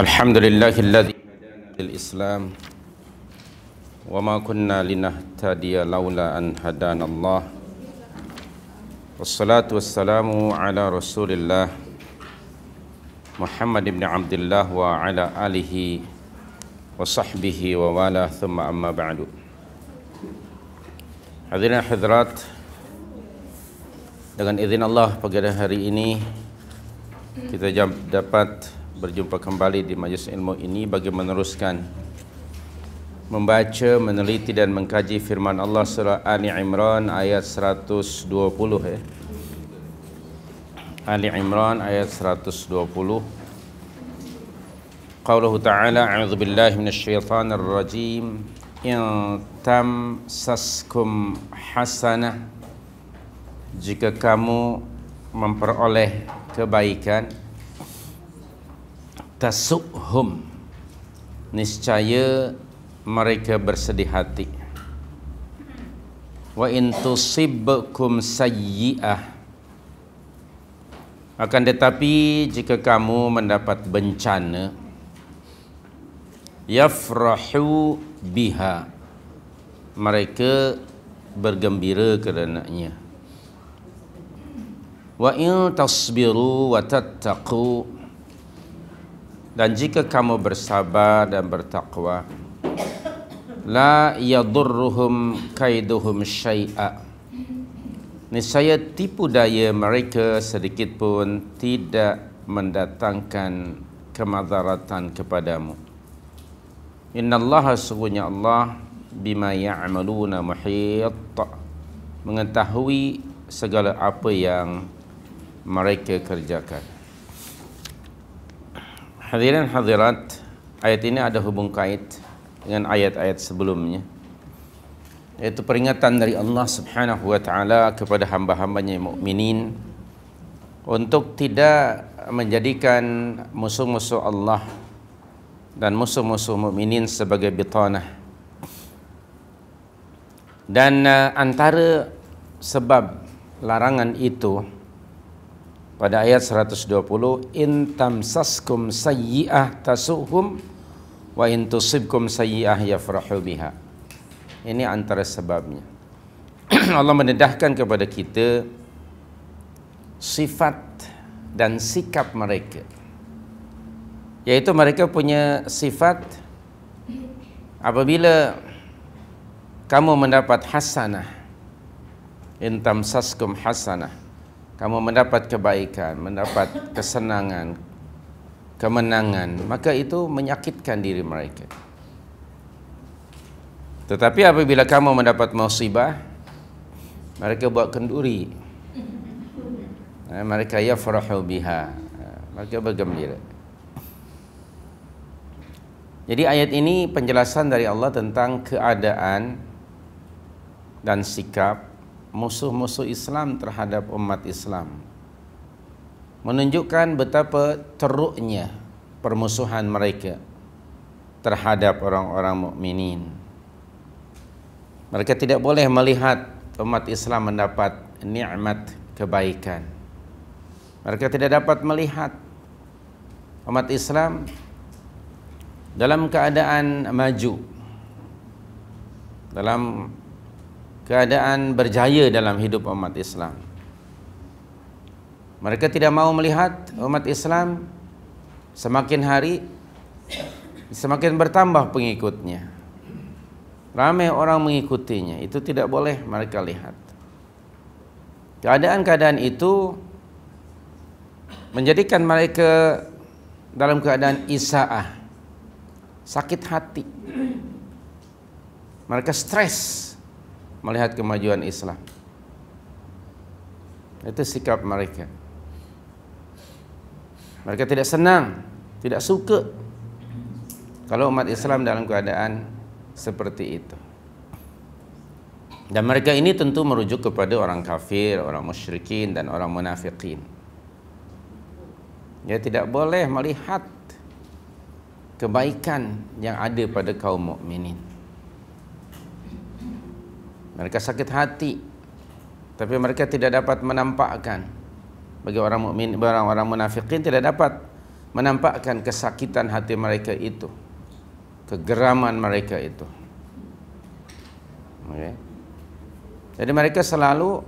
Alhamdulillahilladzi hadana lilislam wa kunna linahtadiya laula an hadanallah Wassalatu wassalamu ala rasulillah Muhammad ibn Abdullah wa ala alihi wa sahbihi wa wala thumma amma ba'du Hadirin hadirat dengan izin Allah pada hari ini kita dapat berjumpa kembali di majlis ilmu ini bagi meneruskan membaca, meneliti dan mengkaji firman Allah surah Ali Imran ayat 120 ya. Eh. Ali Imran ayat 120. Qauluhu ta'ala a'udzu billahi minasyaitonir rajim. In tam saskum hasanah jika kamu memperoleh kebaikan tasukhum niscaya mereka bersedih hati wa in tusibkum sayyi'ah akan tetapi jika kamu mendapat bencana yafrahu biha mereka bergembira kerananya wa in tasbiru wa tattaqu dan jika kamu bersabar dan bertakwa la yadurruhum kaiduhum syai'a ni saya tipu daya mereka sedikitpun tidak mendatangkan kemadaratan kepadamu innallaha sungguhnya Allah bima ya'maluna muhit mengetahui segala apa yang mereka kerjakan. Hadirin hadirat, ayat ini ada hubung kait dengan ayat-ayat sebelumnya. Iaitu peringatan dari Allah Subhanahu wa taala kepada hamba-hambanya mukminin untuk tidak menjadikan musuh-musuh Allah dan musuh-musuh mukminin sebagai bitanah. Dan eh, antara sebab larangan itu pada ayat 120 in tamsaskum sayyi'ah tasuhum wa in tusibkum sayyi'ah yafrahu biha ini antara sebabnya Allah mendedahkan kepada kita sifat dan sikap mereka yaitu mereka punya sifat apabila kamu mendapat hasanah intamsaskum hasanah kamu mendapat kebaikan, mendapat kesenangan, kemenangan, maka itu menyakitkan diri mereka. Tetapi apabila kamu mendapat musibah, mereka buat kenduri. Eh, mereka yafrahu biha. Mereka bergembira. Jadi ayat ini penjelasan dari Allah tentang keadaan dan sikap musuh-musuh Islam terhadap umat Islam menunjukkan betapa teruknya permusuhan mereka terhadap orang-orang mukminin. Mereka tidak boleh melihat umat Islam mendapat nikmat kebaikan. Mereka tidak dapat melihat umat Islam dalam keadaan maju. Dalam keadaan berjaya dalam hidup umat Islam. Mereka tidak mau melihat umat Islam semakin hari semakin bertambah pengikutnya. Ramai orang mengikutinya, itu tidak boleh mereka lihat. Keadaan-keadaan itu menjadikan mereka dalam keadaan isaah, sakit hati. Mereka stres melihat kemajuan Islam. Itu sikap mereka. Mereka tidak senang, tidak suka kalau umat Islam dalam keadaan seperti itu. Dan mereka ini tentu merujuk kepada orang kafir, orang musyrikin dan orang munafiqin. Dia tidak boleh melihat kebaikan yang ada pada kaum mukminin. Mereka sakit hati tapi mereka tidak dapat menampakkan bagi orang mukmin orang-orang munafikin tidak dapat menampakkan kesakitan hati mereka itu kegeraman mereka itu okay. jadi mereka selalu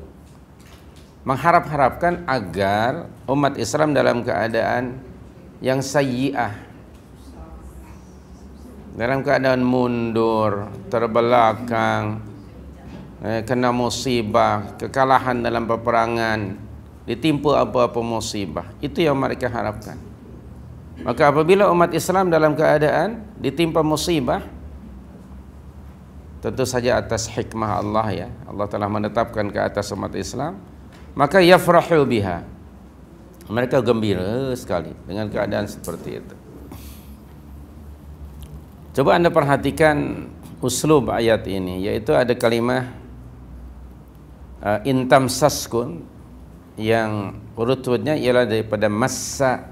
mengharap-harapkan agar umat Islam dalam keadaan yang sayyi'ah dalam keadaan mundur terbelakang Eh, kena musibah, kekalahan dalam peperangan, ditimpa apa-apa musibah. Itu yang mereka harapkan. Maka apabila umat Islam dalam keadaan ditimpa musibah, tentu saja atas hikmah Allah ya. Allah telah menetapkan ke atas umat Islam, maka yafrahu biha. Mereka gembira sekali dengan keadaan seperti itu. Coba anda perhatikan uslub ayat ini, yaitu ada kalimah uh, intam saskun yang urutnya ialah daripada masa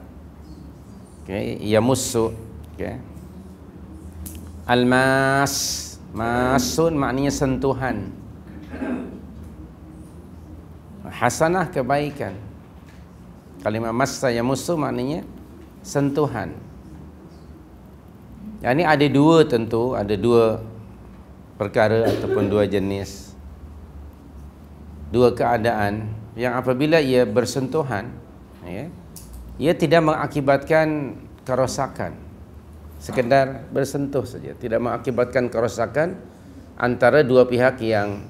okay, ya musu okay. almas masun maknanya sentuhan hasanah kebaikan Kalimah masa ya musu maknanya sentuhan yang ini ada dua tentu ada dua perkara ataupun dua jenis dua keadaan yang apabila ia bersentuhan ya, ia tidak mengakibatkan kerosakan sekedar bersentuh saja tidak mengakibatkan kerosakan antara dua pihak yang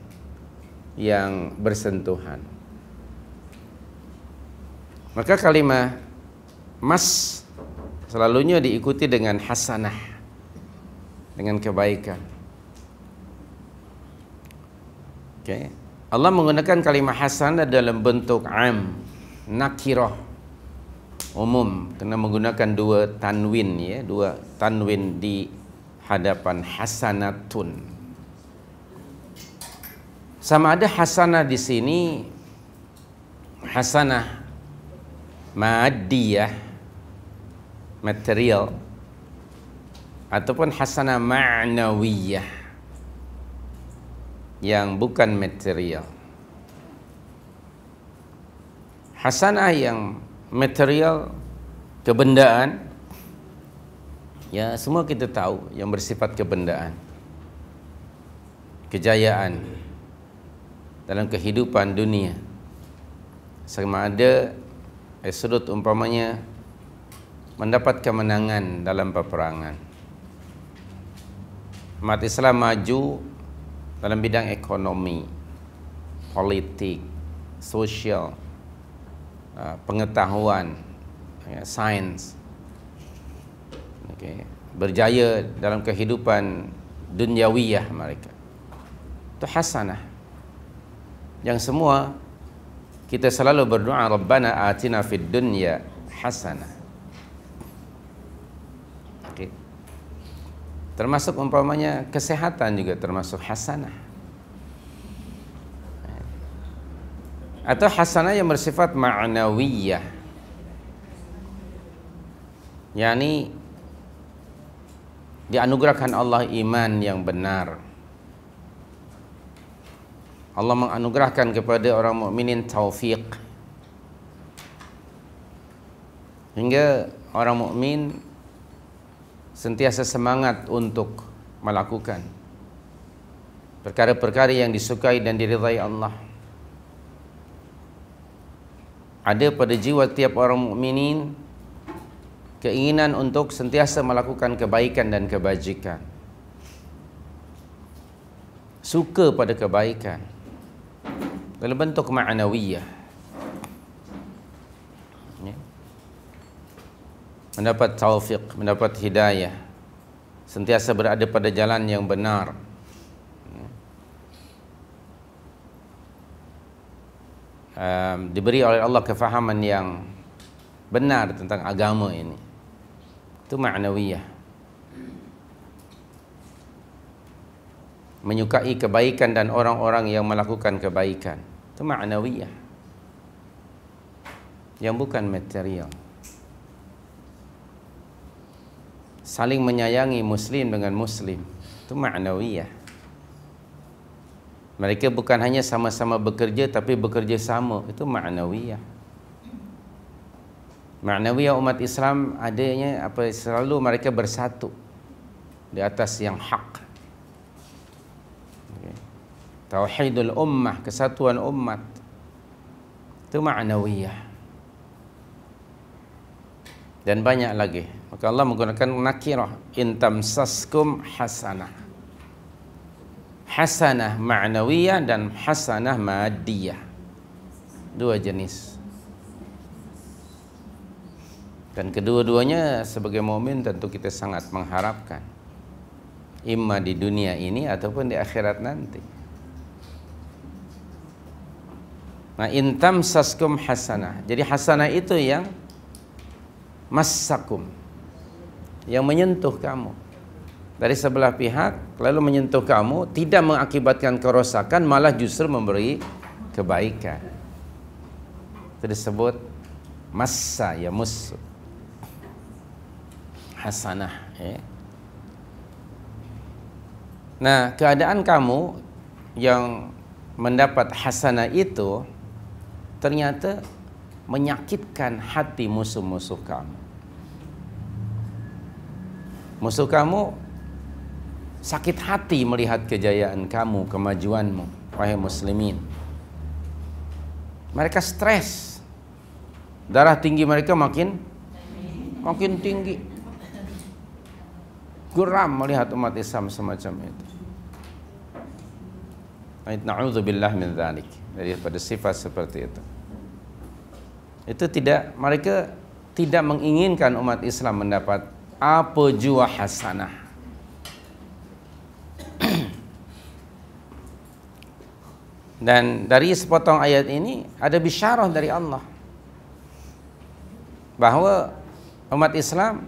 yang bersentuhan maka kalimah mas selalunya diikuti dengan hasanah dengan kebaikan oke okay. Allah menggunakan kalimah hasanah dalam bentuk am nakirah umum kena menggunakan dua tanwin ya dua tanwin di hadapan hasanatun sama ada hasanah di sini hasanah maddiyah material ataupun hasanah ma'nawiyah yang bukan material. Hasanah yang material kebendaan ya semua kita tahu yang bersifat kebendaan. Kejayaan dalam kehidupan dunia. Sama ada Esrut eh, umpamanya mendapat kemenangan dalam peperangan. mati Islam maju dalam bidang ekonomi, politik, sosial, uh, pengetahuan, ya, sains, okay. berjaya dalam kehidupan duniawiyah mereka. Itu hasanah. Yang semua kita selalu berdoa, Rabbana atina fid dunya hasanah. Termasuk umpamanya kesehatan juga termasuk hasanah. Atau hasanah yang bersifat ma'nawiyah. Yani dianugerahkan Allah iman yang benar. Allah menganugerahkan kepada orang mukminin taufik. Hingga orang mukmin sentiasa semangat untuk melakukan perkara-perkara yang disukai dan diridhai Allah. Ada pada jiwa tiap orang mukminin keinginan untuk sentiasa melakukan kebaikan dan kebajikan. Suka pada kebaikan dalam bentuk ma'nawiyah. mendapat taufik, mendapat hidayah, sentiasa berada pada jalan yang benar. Um, diberi oleh Allah kefahaman yang benar tentang agama ini. Itu ma'nawiyah. Menyukai kebaikan dan orang-orang yang melakukan kebaikan. Itu ma'nawiyah. Yang bukan material. saling menyayangi muslim dengan muslim itu ma'nawiyah mereka bukan hanya sama-sama bekerja tapi bekerja sama itu ma'nawiyah ma'nawiyah umat Islam adanya apa selalu mereka bersatu di atas yang hak tauhidul ummah kesatuan umat itu ma'nawiyah dan banyak lagi Maka Allah menggunakan nakirah intamsaskum hasanah. Hasanah ma'nawiyah dan hasanah madiyah. Dua jenis. Dan kedua-duanya sebagai mu'min tentu kita sangat mengharapkan. Imma di dunia ini ataupun di akhirat nanti. Nah, intamsaskum hasanah. Jadi hasanah itu yang massakum yang menyentuh kamu dari sebelah pihak lalu menyentuh kamu tidak mengakibatkan kerosakan malah justru memberi kebaikan itu disebut masa ya mus hasanah ya. nah keadaan kamu yang mendapat hasanah itu ternyata menyakitkan hati musuh-musuh kamu Musuh kamu sakit hati melihat kejayaan kamu, kemajuanmu, wahai muslimin. Mereka stres. Darah tinggi mereka makin makin tinggi. Geram melihat umat Islam semacam itu. Na'udzubillah min dzalik. Daripada sifat seperti itu. Itu tidak mereka tidak menginginkan umat Islam mendapat apa jua hasanah dan dari sepotong ayat ini ada bisyarah dari Allah bahawa umat Islam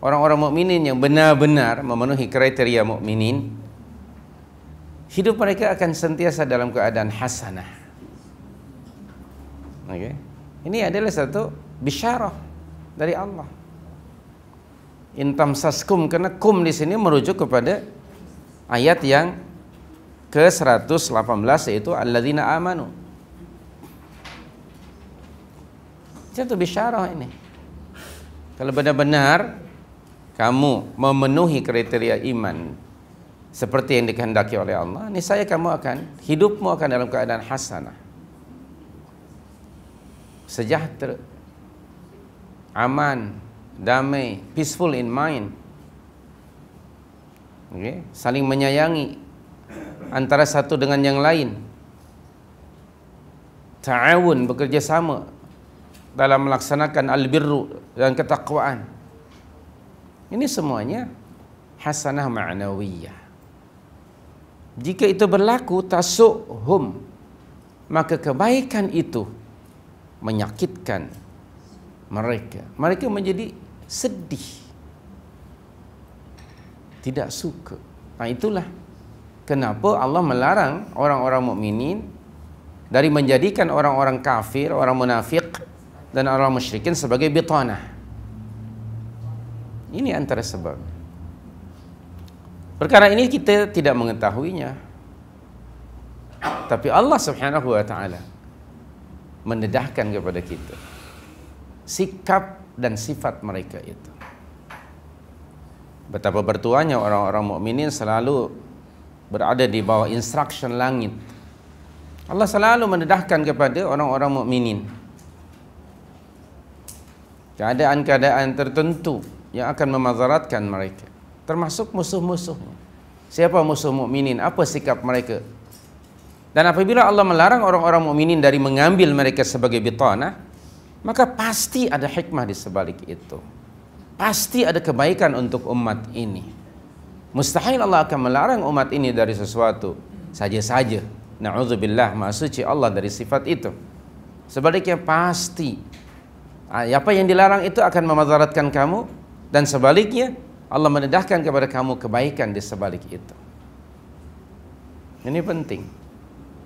orang-orang mukminin yang benar-benar memenuhi kriteria mukminin hidup mereka akan sentiasa dalam keadaan hasanah okay. ini adalah satu bisyarah dari Allah intam Kum karena kum di sini merujuk kepada ayat yang ke 118 yaitu alladzina amanu. Itu bisyarah ini. Kalau benar-benar kamu memenuhi kriteria iman seperti yang dikehendaki oleh Allah, saya kamu akan hidupmu akan dalam keadaan hasanah. Sejahtera. Aman, damai, peaceful in mind. Okay. Saling menyayangi antara satu dengan yang lain. Ta'awun, bekerjasama dalam melaksanakan al-birru dan ketakwaan. Ini semuanya hasanah ma'nawiyah. Jika itu berlaku, tasukhum. Maka kebaikan itu menyakitkan mereka. Mereka menjadi sedih tidak suka nah ha, itulah kenapa Allah melarang orang-orang mukminin dari menjadikan orang-orang kafir orang munafik dan orang musyrikin sebagai bitanah ini antara sebab perkara ini kita tidak mengetahuinya tapi Allah Subhanahu wa taala mendedahkan kepada kita sikap dan sifat mereka itu. Betapa bertuanya orang-orang mukminin selalu berada di bawah instruction langit. Allah selalu mendedahkan kepada orang-orang mukminin keadaan-keadaan tertentu yang akan memazaratkan mereka, termasuk musuh musuh Siapa musuh mukminin? Apa sikap mereka? Dan apabila Allah melarang orang-orang mukminin dari mengambil mereka sebagai bitanah, maka pasti ada hikmah di sebalik itu. Pasti ada kebaikan untuk umat ini. Mustahil Allah akan melarang umat ini dari sesuatu saja-saja. Na'udzubillah, maksuci Allah dari sifat itu. Sebaliknya pasti. Ah, apa yang dilarang itu akan memadaratkan kamu. Dan sebaliknya, Allah menedahkan kepada kamu kebaikan di sebalik itu. Ini penting.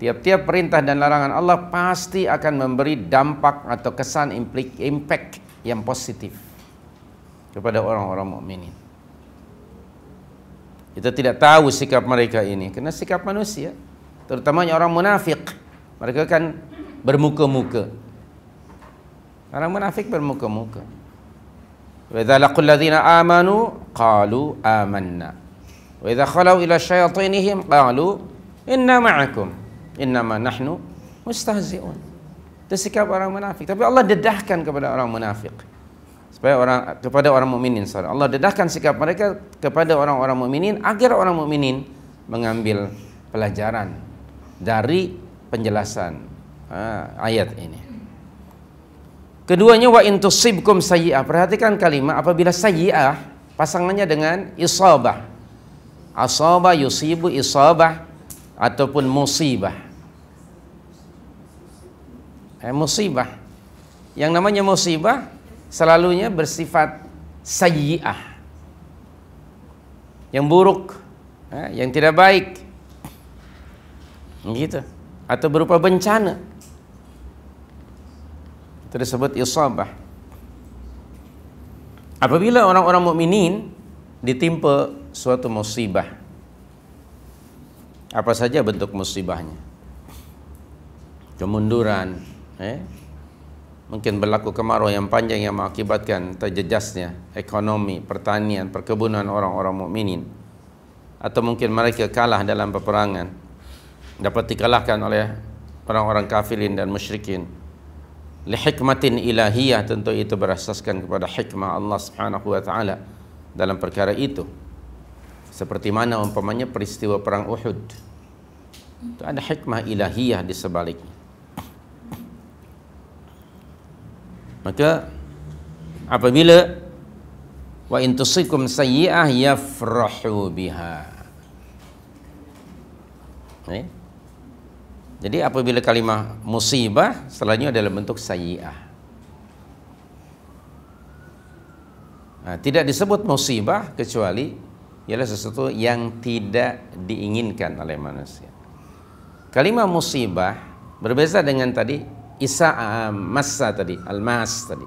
Tiap-tiap perintah dan larangan Allah pasti akan memberi dampak atau kesan implik impact yang positif kepada orang-orang mukmin. Kita tidak tahu sikap mereka ini kerana sikap manusia, terutamanya orang munafik, mereka kan bermuka-muka. Orang munafik bermuka-muka. Wa idza laqul ladzina amanu qalu amanna. Wa idza khalau ila syayatinihim qalu inna ma'akum. innama nahnu mustahzi'un itu sikap orang munafik tapi Allah dedahkan kepada orang munafik supaya orang kepada orang mukminin sorry. Allah dedahkan sikap mereka kepada orang-orang mukminin agar orang mukminin mengambil pelajaran dari penjelasan ah, ayat ini keduanya wa intusibkum sayyi'ah perhatikan kalimat apabila sayyi'ah pasangannya dengan isabah asaba yusibu isabah ataupun musibah. Eh, musibah. Yang namanya musibah selalunya bersifat sayyi'ah. Yang buruk, eh, yang tidak baik. Begitu. Atau berupa bencana. Itu disebut isabah. Apabila orang-orang mukminin ditimpa suatu musibah apa saja bentuk musibahnya kemunduran eh? mungkin berlaku kemarau yang panjang yang mengakibatkan terjejasnya ekonomi, pertanian, perkebunan orang-orang mukminin atau mungkin mereka kalah dalam peperangan dapat dikalahkan oleh orang-orang kafirin dan musyrikin li hikmatin ilahiyah tentu itu berasaskan kepada hikmah Allah Subhanahu wa taala dalam perkara itu Seperti mana umpamanya peristiwa perang Uhud. Itu ada hikmah ilahiyah di sebaliknya. Maka apabila wa in tusikum sayyi'ah yafrahu biha. Eh? Jadi apabila kalimah musibah selanjutnya adalah bentuk sayyi'ah. Nah, tidak disebut musibah kecuali ialah sesuatu yang tidak diinginkan oleh manusia. Kalimah musibah berbeza dengan tadi isa ah, massa tadi almas tadi.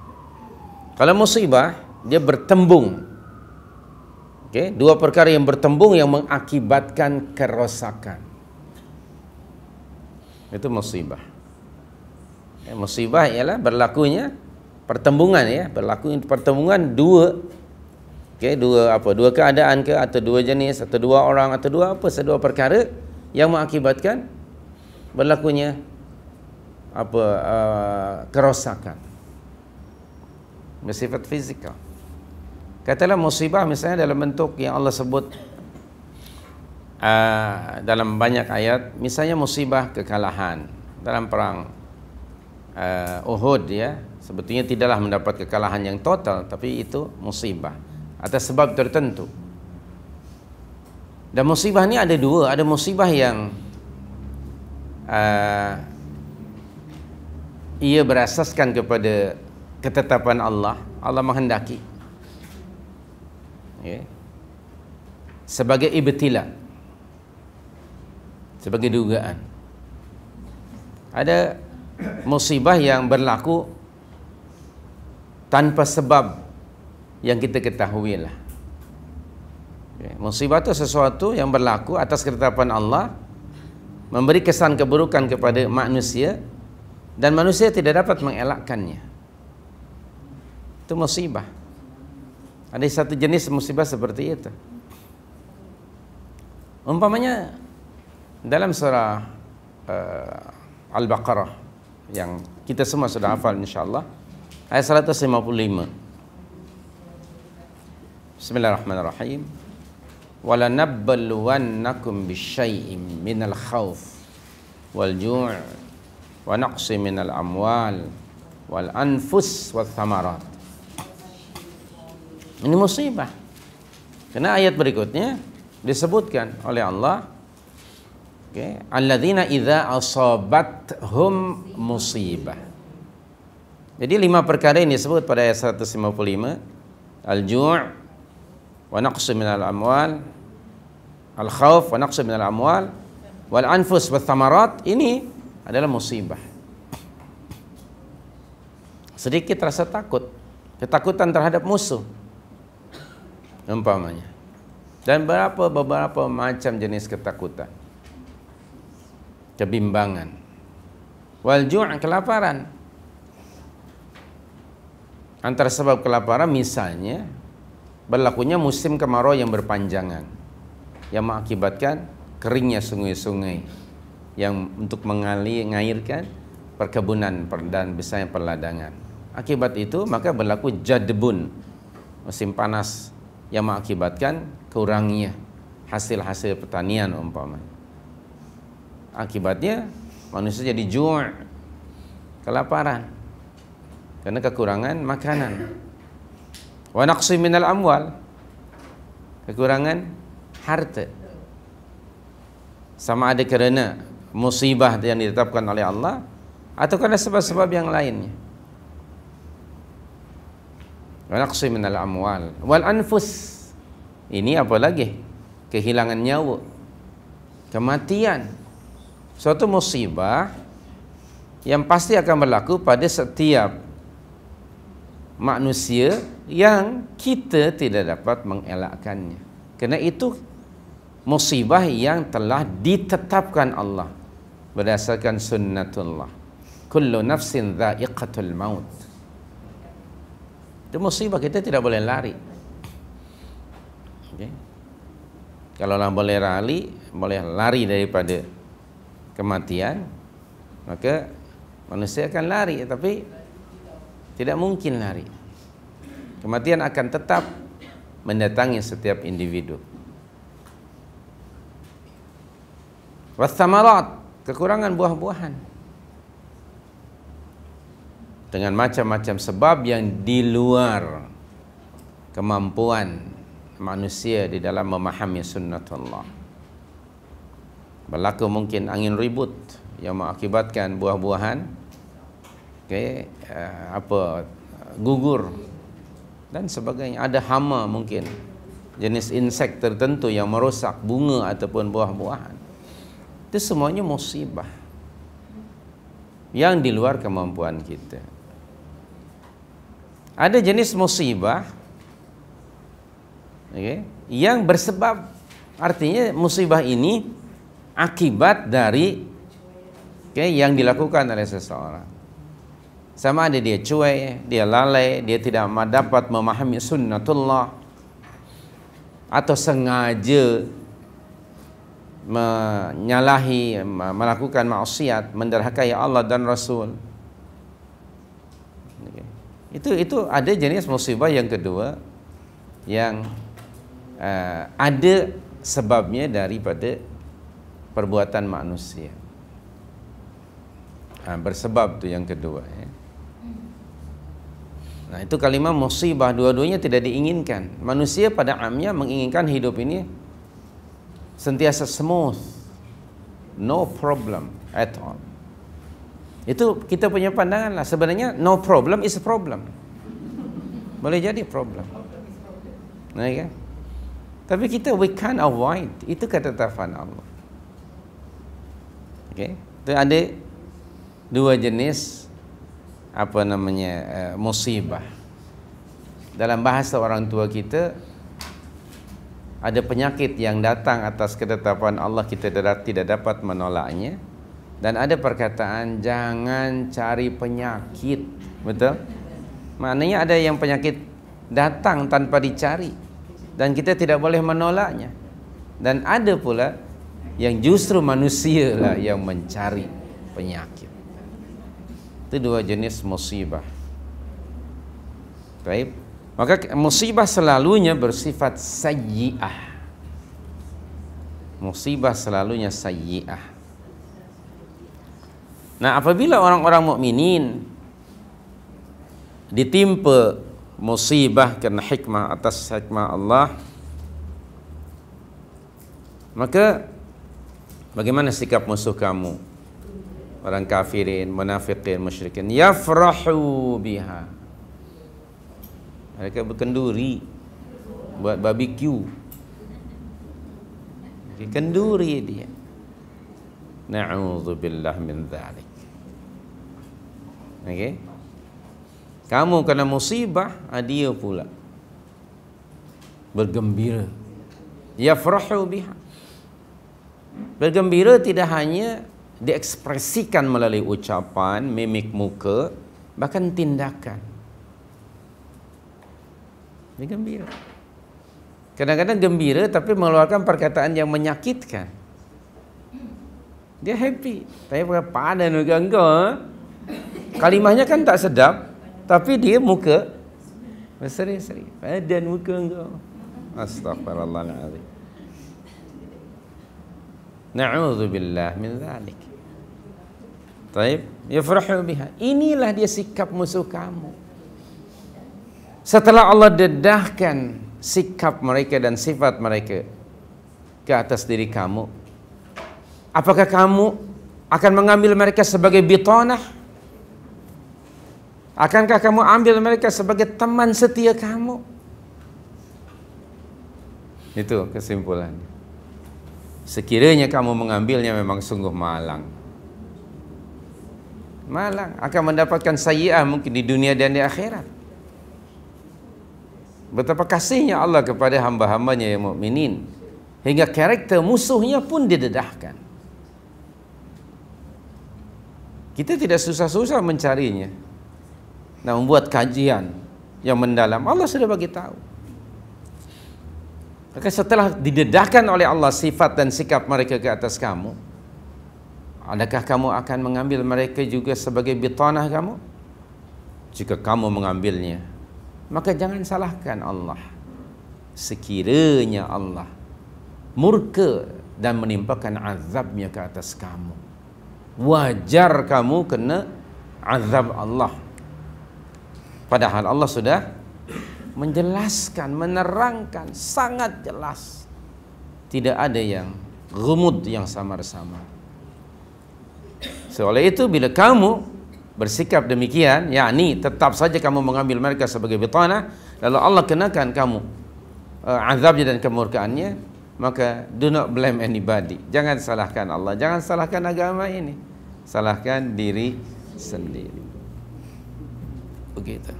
Kalau musibah dia bertembung. Oke, okay? dua perkara yang bertembung yang mengakibatkan kerosakan. Itu musibah. Ya, musibah ialah berlakunya pertembungan ya, berlakunya pertembungan dua okay, dua apa dua keadaan ke atau dua jenis atau dua orang atau dua apa sedua perkara yang mengakibatkan berlakunya apa uh, kerosakan bersifat fizikal katalah musibah misalnya dalam bentuk yang Allah sebut uh, dalam banyak ayat misalnya musibah kekalahan dalam perang uh, Uhud ya sebetulnya tidaklah mendapat kekalahan yang total tapi itu musibah atas sebab tertentu. Dan musibah ni ada dua, ada musibah yang uh, ia berasaskan kepada ketetapan Allah, Allah menghendaki. Ya. Sebagai ibtila. Sebagai dugaan. Ada musibah yang berlaku tanpa sebab yang kita ketahui lah. Ya, musibah itu sesuatu yang berlaku atas ketetapan Allah memberi kesan keburukan kepada manusia dan manusia tidak dapat mengelakkannya. Itu musibah. Ada satu jenis musibah seperti itu. Umpamanya dalam surah uh, Al-Baqarah yang kita semua sudah hafal insyaAllah ayat 155 Bismillahirrahmanirrahim. Wala nabluwannakum bisyai'im minal khauf wal ju' wa naqsi minal amwal wal anfus wal thamarat. Ini musibah. Kena ayat berikutnya disebutkan oleh Allah Okay. Alladzina idza asabathum musibah. Jadi lima perkara ini disebut pada ayat 155. Al-ju' wa naqsin min al-amwal al-khauf wa naqsin min al-amwal wal anfus wa thamarat ini adalah musibah sedikit rasa takut ketakutan terhadap musuh umpamanya dan berapa beberapa macam jenis ketakutan kebimbangan wal ju' kelaparan antara sebab kelaparan misalnya berlakunya musim kemarau yang berpanjangan yang mengakibatkan keringnya sungai-sungai yang untuk mengalir mengairkan perkebunan dan besarnya perladangan. Akibat itu maka berlaku jadbun musim panas yang mengakibatkan kurangnya hasil-hasil pertanian umpama. Akibatnya manusia jadi jua kelaparan karena kekurangan makanan wa naqsi minal amwal kekurangan harta sama ada kerana musibah yang ditetapkan oleh Allah atau kerana sebab-sebab yang lainnya wa naqsi minal amwal wal anfus ini apa lagi kehilangan nyawa kematian suatu musibah yang pasti akan berlaku pada setiap manusia yang kita tidak dapat mengelakkannya. Kerana itu musibah yang telah ditetapkan Allah berdasarkan sunnatullah. Kullu nafsin dha'iqatul maut. Itu musibah kita tidak boleh lari. Okay. Kalau lah boleh lari, boleh lari daripada kematian, maka manusia akan lari tapi tidak mungkin lari. Kematian akan tetap mendatangi setiap individu. Wasamarat, kekurangan buah-buahan. Dengan macam-macam sebab yang di luar kemampuan manusia di dalam memahami sunnatullah. Berlaku mungkin angin ribut yang mengakibatkan buah-buahan okay, eh, apa gugur dan sebagainya ada hama mungkin jenis insek tertentu yang merosak bunga ataupun buah-buahan itu semuanya musibah yang di luar kemampuan kita ada jenis musibah okay, yang bersebab artinya musibah ini akibat dari okay, yang dilakukan oleh seseorang sama ada dia cuai, dia lalai, dia tidak dapat memahami sunnatullah atau sengaja menyalahi melakukan maksiat menderhakai Allah dan Rasul. Itu itu ada jenis musibah yang kedua yang uh, ada sebabnya daripada perbuatan manusia. Ha, bersebab tu yang kedua ya. Nah, itu kalimah musibah dua-duanya tidak diinginkan. Manusia pada amnya menginginkan hidup ini sentiasa smooth. No problem at all. Itu kita punya pandangan lah. Sebenarnya no problem is problem. Boleh jadi problem. Nah, okay? Ya. Tapi kita we can avoid. Itu kata tafan Allah. Okay? Itu ada dua jenis apa namanya eh, musibah dalam bahasa orang tua kita ada penyakit yang datang atas ketetapan Allah kita tidak dapat menolaknya dan ada perkataan jangan cari penyakit betul maknanya ada yang penyakit datang tanpa dicari dan kita tidak boleh menolaknya dan ada pula yang justru manusialah yang mencari penyakit itu dua jenis musibah. Baik. Maka musibah selalunya bersifat sayyi'ah. Musibah selalunya sayyi'ah. Nah, apabila orang-orang mukminin ditimpa musibah kerana hikmah atas hikmah Allah maka bagaimana sikap musuh kamu orang kafirin, munafiqin, musyrikin yafrahu biha. Mereka berkenduri buat barbecue. Kenduri dia. Na'udzubillah min dhalik. Okey. Kamu kena musibah, ah, dia pula bergembira. Yafrahu biha. Bergembira tidak hanya diekspresikan melalui ucapan, mimik muka, bahkan tindakan. Dia gembira. Kadang-kadang gembira tapi mengeluarkan perkataan yang menyakitkan. Dia happy. Tapi pada muka engkau. Ha? Kalimahnya kan tak sedap. Tapi dia muka. Seri-seri. Pada muka engkau. Astagfirullahaladzim. Na'udzubillah min zalik. Taib, yafrahu biha. Inilah dia sikap musuh kamu. Setelah Allah dedahkan sikap mereka dan sifat mereka ke atas diri kamu, apakah kamu akan mengambil mereka sebagai bitonah? Akankah kamu ambil mereka sebagai teman setia kamu? Itu kesimpulannya. Sekiranya kamu mengambilnya memang sungguh malang malang akan mendapatkan sayi'ah mungkin di dunia dan di akhirat betapa kasihnya Allah kepada hamba-hambanya yang mukminin hingga karakter musuhnya pun didedahkan kita tidak susah-susah mencarinya dan membuat kajian yang mendalam Allah sudah bagi tahu maka setelah didedahkan oleh Allah sifat dan sikap mereka ke atas kamu Adakah kamu akan mengambil mereka juga sebagai bitanah kamu? Jika kamu mengambilnya, maka jangan salahkan Allah. Sekiranya Allah murka dan menimpakan azabnya ke atas kamu. Wajar kamu kena azab Allah. Padahal Allah sudah menjelaskan, menerangkan sangat jelas. Tidak ada yang gemut yang samar-samar. Seolah itu bila kamu bersikap demikian, yakni tetap saja kamu mengambil mereka sebagai bitanah, lalu Allah kenakan kamu uh, azabnya dan kemurkaannya, maka do not blame anybody. Jangan salahkan Allah, jangan salahkan agama ini. Salahkan diri sendiri. Begitu.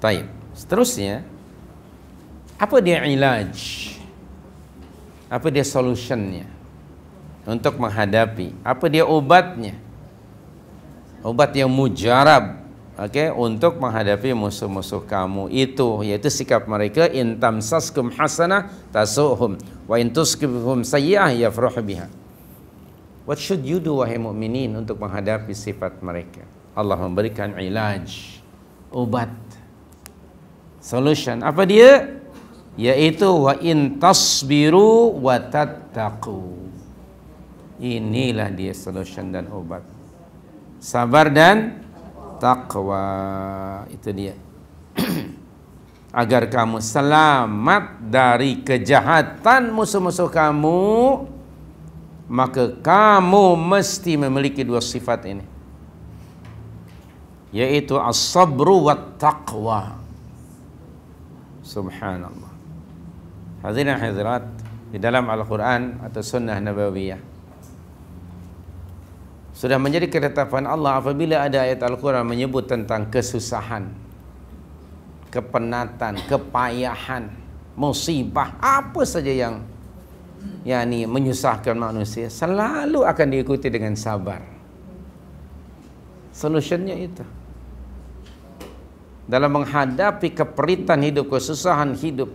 Baik. Seterusnya, apa dia ilaj? Apa dia solusinya? untuk menghadapi apa dia obatnya obat yang mujarab oke okay? untuk menghadapi musuh-musuh kamu itu yaitu sikap mereka intam saskum hasanah tasuhum wa intuskum sayyah yafrah biha what should you do wahai mukminin untuk menghadapi sifat mereka Allah memberikan ilaj obat solution apa dia yaitu wa intasbiru wa tattaqu inilah dia solution dan obat sabar dan taqwa itu dia agar kamu selamat dari kejahatan musuh-musuh kamu maka kamu mesti memiliki dua sifat ini yaitu as-sabru wa taqwa subhanallah hadirin hadirat di dalam Al-Quran atau sunnah nabawiyah sudah menjadi ketetapan Allah apabila ada ayat Al-Quran menyebut tentang kesusahan, kepenatan, kepayahan, musibah, apa saja yang yani menyusahkan manusia selalu akan diikuti dengan sabar. Solusinya itu. Dalam menghadapi keperitan hidup, kesusahan hidup,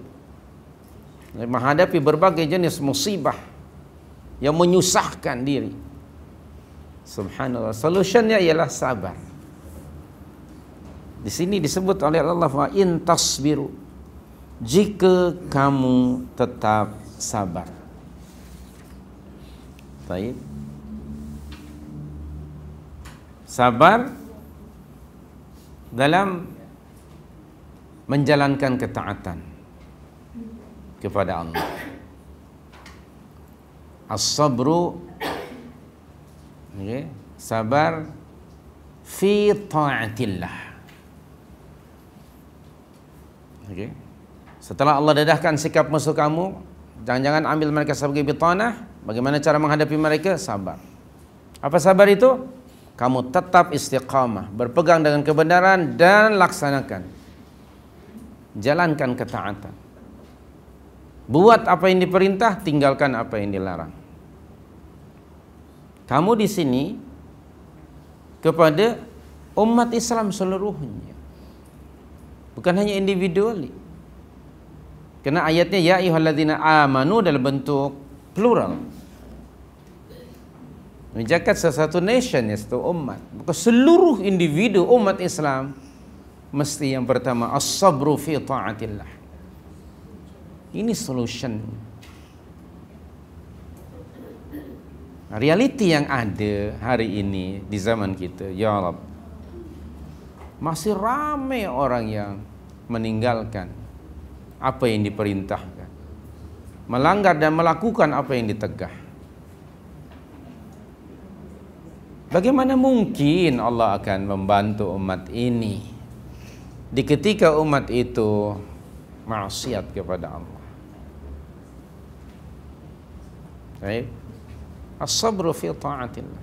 menghadapi berbagai jenis musibah yang menyusahkan diri, Subhanallah. Solusinya ialah sabar. Di sini disebut oleh Allah wa in tasbiru. Jika kamu tetap sabar. Baik. Sabar dalam menjalankan ketaatan kepada Allah. As-sabru okay. sabar fi ta'atillah okay. setelah Allah dedahkan sikap musuh kamu jangan-jangan ambil mereka sebagai bitanah bagaimana cara menghadapi mereka sabar apa sabar itu kamu tetap istiqamah berpegang dengan kebenaran dan laksanakan jalankan ketaatan buat apa yang diperintah tinggalkan apa yang dilarang kamu di sini kepada umat Islam seluruhnya. Bukan hanya individu. Kena ayatnya ya ayyuhallazina amanu dalam bentuk plural. Menjaga sesuatu nation itu umat. bukan seluruh individu umat Islam mesti yang pertama as-sabru fi ta'atillah. Ini solution. realiti yang ada hari ini di zaman kita ya Allah masih ramai orang yang meninggalkan apa yang diperintahkan melanggar dan melakukan apa yang ditegah bagaimana mungkin Allah akan membantu umat ini di ketika umat itu maksiat kepada Allah Baik. as-sabru fi ta'atillah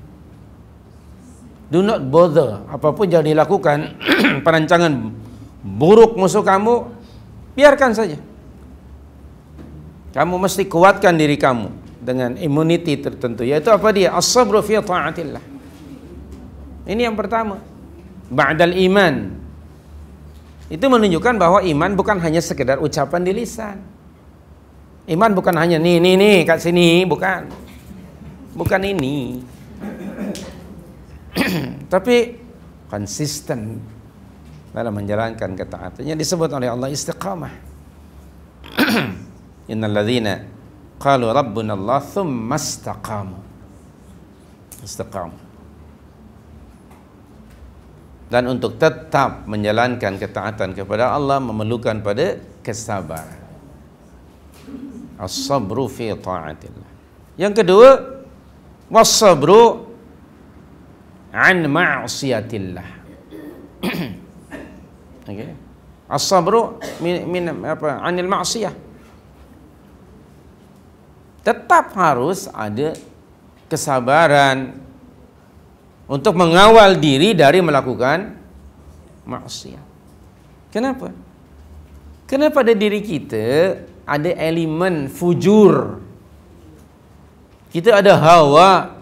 do not bother apapun yang dilakukan perancangan buruk musuh kamu biarkan saja kamu mesti kuatkan diri kamu dengan imuniti tertentu yaitu apa dia as-sabru fi ta'atillah ini yang pertama ba'dal iman itu menunjukkan bahwa iman bukan hanya sekedar ucapan di lisan iman bukan hanya nih nih nih kat sini bukan bukan ini tapi konsisten dalam menjalankan ketaatannya disebut oleh Allah istiqamah innal ladzina qalu rabbuna Allah thumma istaqamu istiqam dan untuk tetap menjalankan ketaatan kepada Allah memerlukan pada kesabaran as-sabru fi ta'atillah yang kedua wasabru an ma'siyatillah okey as-sabru min, min apa anil ma'siyah tetap harus ada kesabaran untuk mengawal diri dari melakukan maksiat. Kenapa? Kenapa pada diri kita ada elemen fujur? kita ada hawa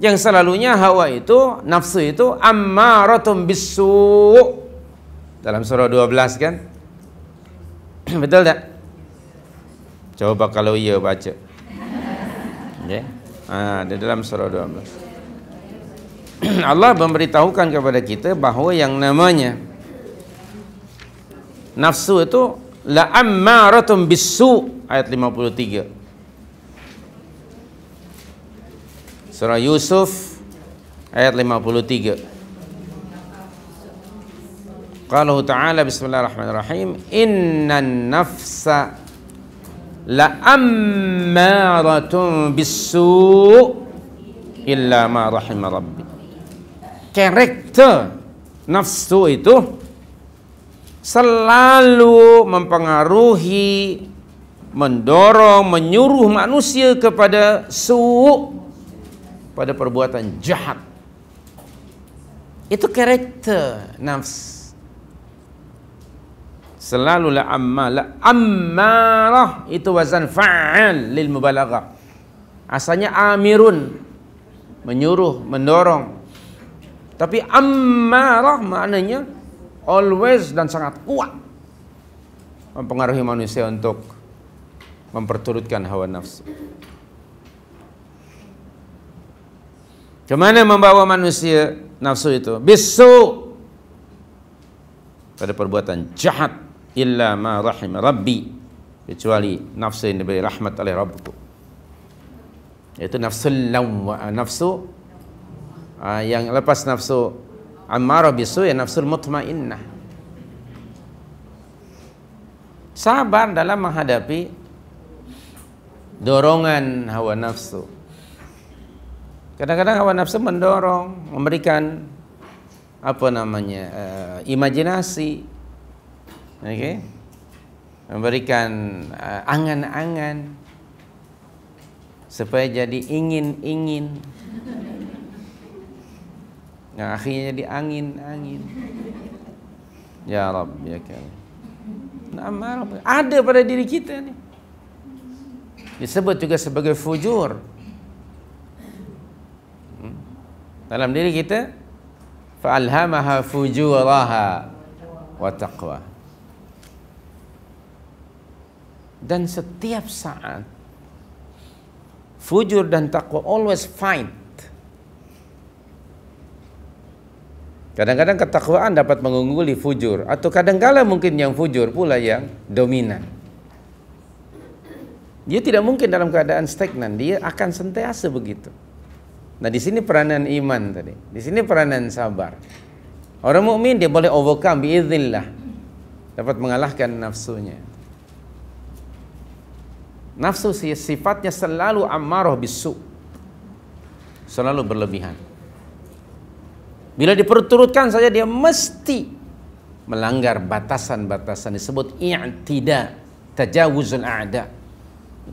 yang selalunya hawa itu nafsu itu ammaratum bisu dalam surah 12 kan betul tak coba kalau ia baca ya okay. ha, di dalam surah 12 Allah memberitahukan kepada kita bahawa yang namanya nafsu itu la ammaratum bisu ayat 53 Surah Yusuf ayat 53. Qala Ta'ala bismillahirrahmanirrahim innan nafsa la ammaratun bisu illa ma rahim rabbi. Karakter nafsu itu selalu mempengaruhi mendorong menyuruh manusia kepada suuk pada perbuatan jahat. Itu karakter nafs. Selalu la amma la ammarah itu wazan fa'al lil mubalaghah. Asalnya amirun menyuruh, mendorong. Tapi ammarah maknanya always dan sangat kuat mempengaruhi manusia untuk memperturutkan hawa nafsu. Kemana membawa manusia nafsu itu? Bisu pada perbuatan jahat illa ma rahim rabbi kecuali nafsu yang diberi rahmat oleh Rabbku. Itu nafsu lawa, nafsu ah, yang lepas nafsu ammara bisu ya nafsu mutmainnah. Sabar dalam menghadapi dorongan hawa nafsu. Kadang-kadang hawa nafsu mendorong, memberikan apa namanya uh, imajinasi, okay? memberikan uh, angan-angan supaya jadi ingin-ingin, yang akhirnya jadi angin-angin. Ya Rob, ya kan. Nama ada pada diri kita ni. Disebut juga sebagai fujur. dalam diri kita fa'alhamaha fujuraha wa taqwa dan setiap saat fujur dan takwa always fight Kadang-kadang ketakwaan dapat mengungguli fujur Atau kadang kala mungkin yang fujur pula yang dominan Dia tidak mungkin dalam keadaan stagnan Dia akan sentiasa begitu Nah, di sini peranan iman tadi. Di sini peranan sabar. Orang mukmin dia boleh overcome biiznillah. Dapat mengalahkan nafsunya. Nafsu sifatnya selalu ammaroh bisu. Selalu berlebihan. Bila diperturutkan saja dia mesti melanggar batasan-batasan disebut i'tida, tajawuzul a'da.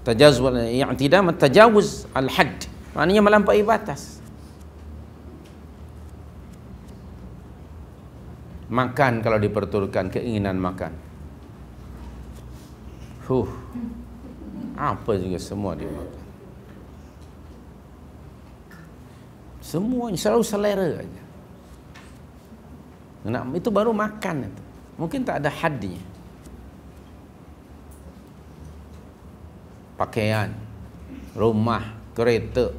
Tajawuz i'tida, tajawuz al-hadd. Maknanya melampaui batas. Makan kalau diperturkan keinginan makan. Huh. Apa juga semua dia makan. Semua, selalu selera aja. Nah, itu baru makan itu. Mungkin tak ada hadinya. Pakaian, rumah, kereta,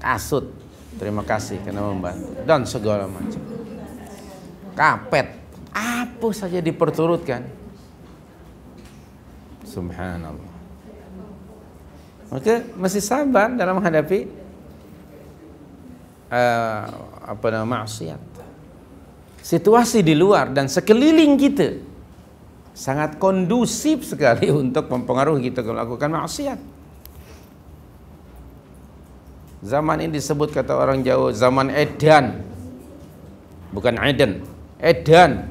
kasut terima kasih karena membantu dan segala macam kapet apa saja diperturutkan subhanallah oke masih sabar dalam menghadapi uh, apa namanya maksiat situasi di luar dan sekeliling kita sangat kondusif sekali untuk mempengaruhi kita melakukan maksiat Zaman ini disebut kata orang Jawa zaman edan. Bukan Eden. Edan.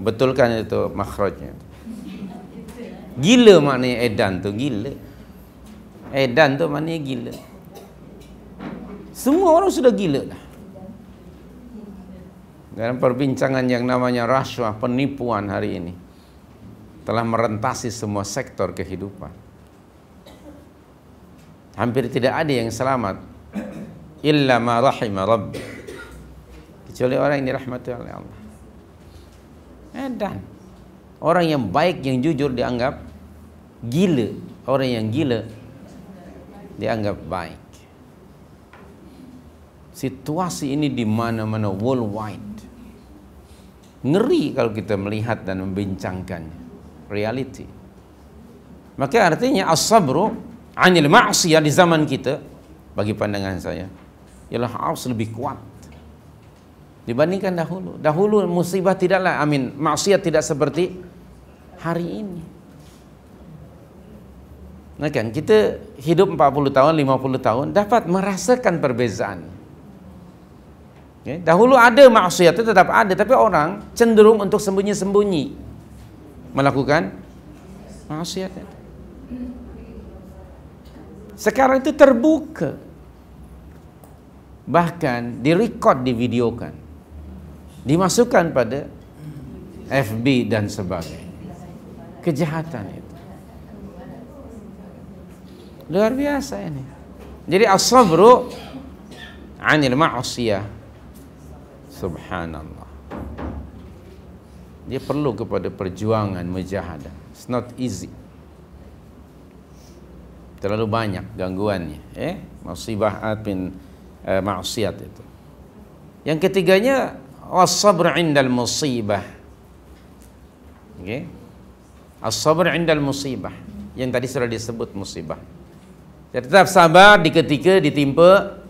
Betulkan itu makhrajnya. Gila maknanya edan tu gila. Edan tu maknanya gila. Semua orang sudah gila dah. Dalam perbincangan yang namanya rasuah penipuan hari ini telah merentasi semua sektor kehidupan. Hampir tidak ada yang selamat Illa ma rahimah Rabbi Kecuali orang yang dirahmati oleh Allah eh, dan Orang yang baik yang jujur dianggap Gila Orang yang gila Dianggap baik Situasi ini di mana mana worldwide Ngeri kalau kita melihat dan membincangkannya Reality Maka artinya as-sabru anil ma'asiyah di zaman kita bagi pandangan saya ialah haus lebih kuat dibandingkan dahulu dahulu musibah tidaklah amin maksiat tidak seperti hari ini nah kan kita hidup 40 tahun 50 tahun dapat merasakan perbezaan okay? Ya, dahulu ada maksiat itu tetap ada tapi orang cenderung untuk sembunyi-sembunyi melakukan maksiat itu sekarang itu terbuka bahkan direkod divideokan dimasukkan pada FB dan sebagainya kejahatan itu luar biasa ini jadi as-sabru anil ma'asiyah subhanallah dia perlu kepada perjuangan mujahadah it's not easy terlalu banyak gangguannya eh musibah atin e, eh, maksiat itu yang ketiganya was sabr indal musibah okay. as-sabr indal musibah yang tadi sudah disebut musibah Jadi, tetap sabar di ketika ditimpa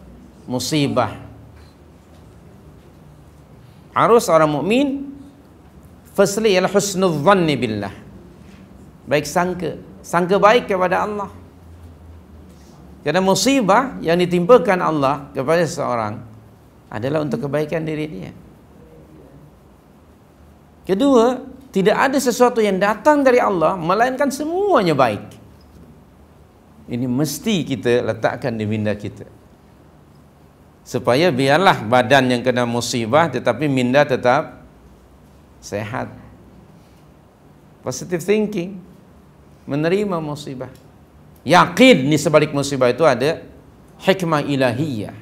musibah harus orang mukmin firstly al husnul dhanni billah baik sangka sangka baik kepada Allah kerana musibah yang ditimpakan Allah kepada seseorang adalah untuk kebaikan diri dia. Kedua, tidak ada sesuatu yang datang dari Allah melainkan semuanya baik. Ini mesti kita letakkan di minda kita. Supaya biarlah badan yang kena musibah tetapi minda tetap sehat. Positive thinking. Menerima musibah. Yakin di sebalik musibah itu ada hikmah ilahiyah.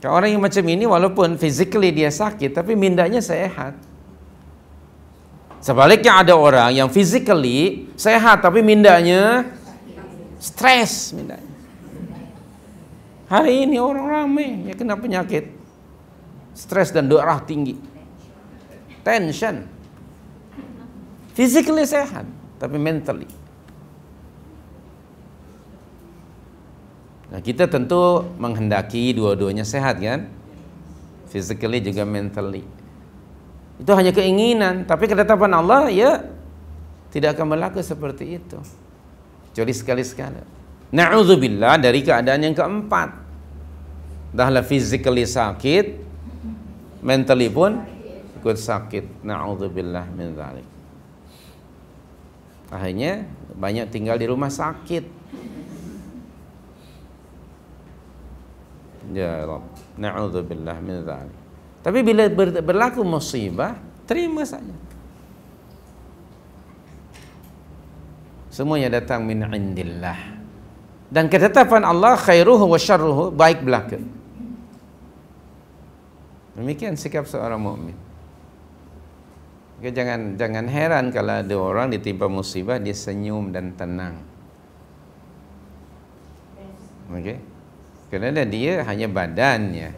Kalau orang yang macam ini walaupun physically dia sakit tapi mindanya sehat. Sebaliknya ada orang yang physically sehat tapi mindanya stres mindanya. Hari ini orang ramai ya kena penyakit stres dan darah tinggi. Tension. Physically sehat tapi mentally Nah, kita tentu menghendaki dua-duanya sehat kan? Physically juga mentally. Itu hanya keinginan, tapi ketetapan Allah ya tidak akan berlaku seperti itu. Kecuali sekali sekali Na'udzubillah dari keadaan yang keempat. Dahlah physically sakit, mentally pun ikut sakit. Na'udzubillah min dhalik. Akhirnya banyak tinggal di rumah sakit Ya Rab Na'udzubillah min zalim Tapi bila berlaku musibah Terima saja Semuanya datang min indillah Dan ketetapan Allah khairuhu wa syarruhu Baik belaka Demikian sikap seorang mukmin. jangan jangan heran kalau ada orang ditimpa musibah dia senyum dan tenang. Okay. Karena dia hanya badannya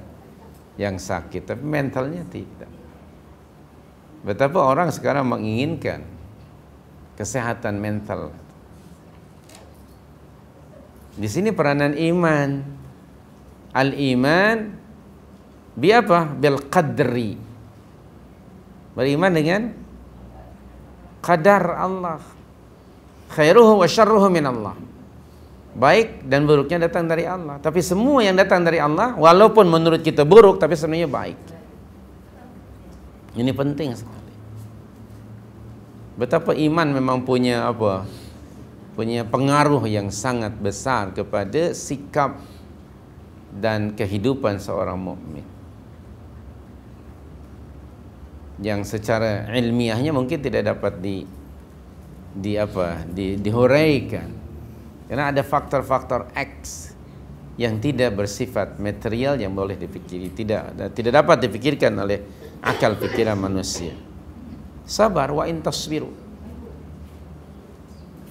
yang sakit, tapi mentalnya tidak. Betapa orang sekarang menginginkan kesehatan mental. Di sini peranan iman. Al-iman bi apa? Bil qadri. Beriman dengan qadar Allah. Khairuhu wa syarruhu min Allah. Baik dan buruknya datang dari Allah Tapi semua yang datang dari Allah Walaupun menurut kita buruk Tapi sebenarnya baik Ini penting sekali Betapa iman memang punya apa Punya pengaruh yang sangat besar Kepada sikap Dan kehidupan seorang mukmin yang secara ilmiahnya mungkin tidak dapat di di apa di dihuraikan Karena ada faktor-faktor X yang tidak bersifat material yang boleh dipikiri, tidak tidak dapat dipikirkan oleh akal pikiran manusia. Sabar wa in tasbiru.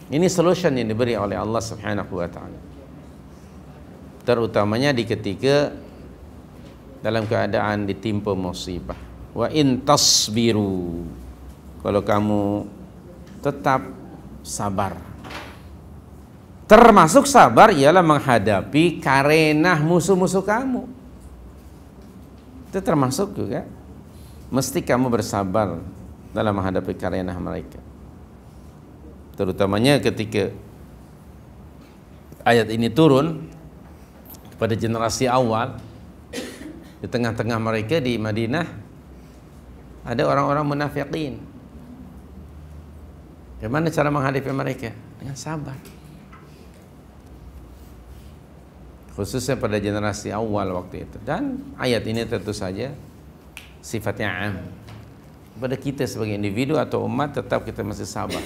Ini solution yang diberi oleh Allah Subhanahu wa taala. Terutamanya di ketika dalam keadaan ditimpa musibah. Wa in tasbiru. Kalau kamu tetap sabar Termasuk sabar ialah menghadapi karena musuh-musuh kamu. Itu termasuk juga. Mesti kamu bersabar dalam menghadapi karena mereka. Terutamanya ketika ayat ini turun kepada generasi awal di tengah-tengah mereka di Madinah ada orang-orang munafiqin. Bagaimana cara menghadapi mereka? Dengan sabar. khususnya pada generasi awal waktu itu dan ayat ini tentu saja sifatnya am pada kita sebagai individu atau umat tetap kita masih sabar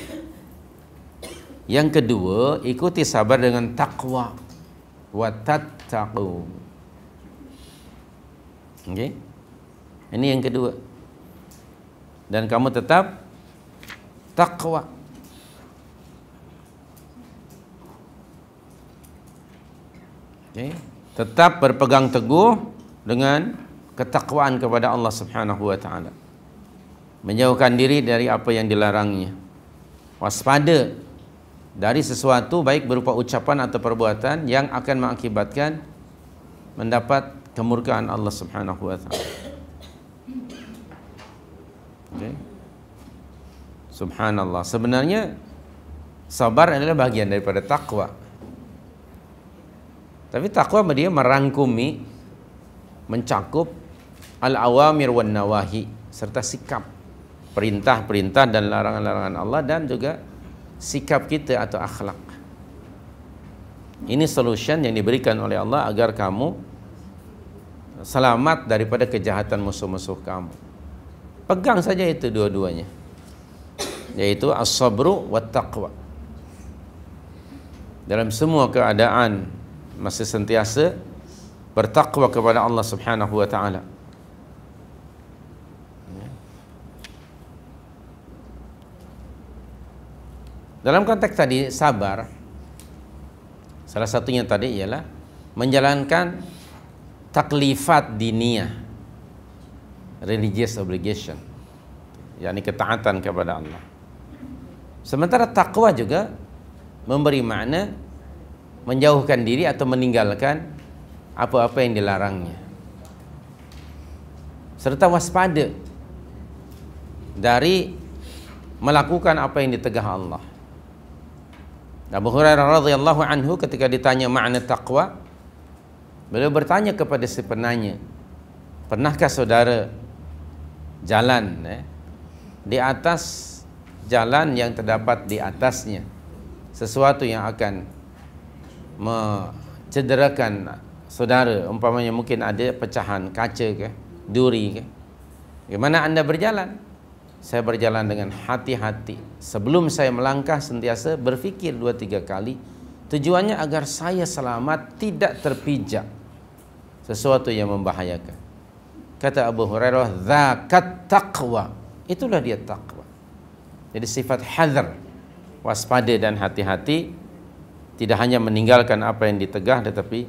yang kedua ikuti sabar dengan taqwa wa tattaqu okay? ini yang kedua dan kamu tetap taqwa. okay. tetap berpegang teguh dengan ketakwaan kepada Allah Subhanahu wa taala menjauhkan diri dari apa yang dilarangnya waspada dari sesuatu baik berupa ucapan atau perbuatan yang akan mengakibatkan mendapat kemurkaan Allah Subhanahu wa taala okay. subhanallah sebenarnya sabar adalah bagian daripada takwa tapi takwa sama dia merangkumi mencakup al-awamir wan nawahi serta sikap perintah-perintah dan larangan-larangan Allah dan juga sikap kita atau akhlak. Ini solution yang diberikan oleh Allah agar kamu selamat daripada kejahatan musuh-musuh kamu. Pegang saja itu dua-duanya. Yaitu as-sabru wa taqwa. Dalam semua keadaan masa sentiasa bertakwa kepada Allah Subhanahu wa taala. Dalam konteks tadi sabar salah satunya tadi ialah menjalankan taklifat diniyah religious obligation yakni ketaatan kepada Allah. Sementara takwa juga memberi makna menjauhkan diri atau meninggalkan apa-apa yang dilarangnya serta waspada dari melakukan apa yang ditegah Allah. Abu Hurairah radhiyallahu anhu ketika ditanya makna takwa, beliau bertanya kepada si penanya, pernahkah saudara jalan eh, di atas jalan yang terdapat di atasnya sesuatu yang akan mencederakan saudara umpamanya mungkin ada pecahan kaca ke duri ke bagaimana anda berjalan saya berjalan dengan hati-hati sebelum saya melangkah sentiasa berfikir dua tiga kali tujuannya agar saya selamat tidak terpijak sesuatu yang membahayakan kata Abu Hurairah zakat taqwa itulah dia taqwa jadi sifat hadar waspada dan hati-hati tidak hanya meninggalkan apa yang ditegah tetapi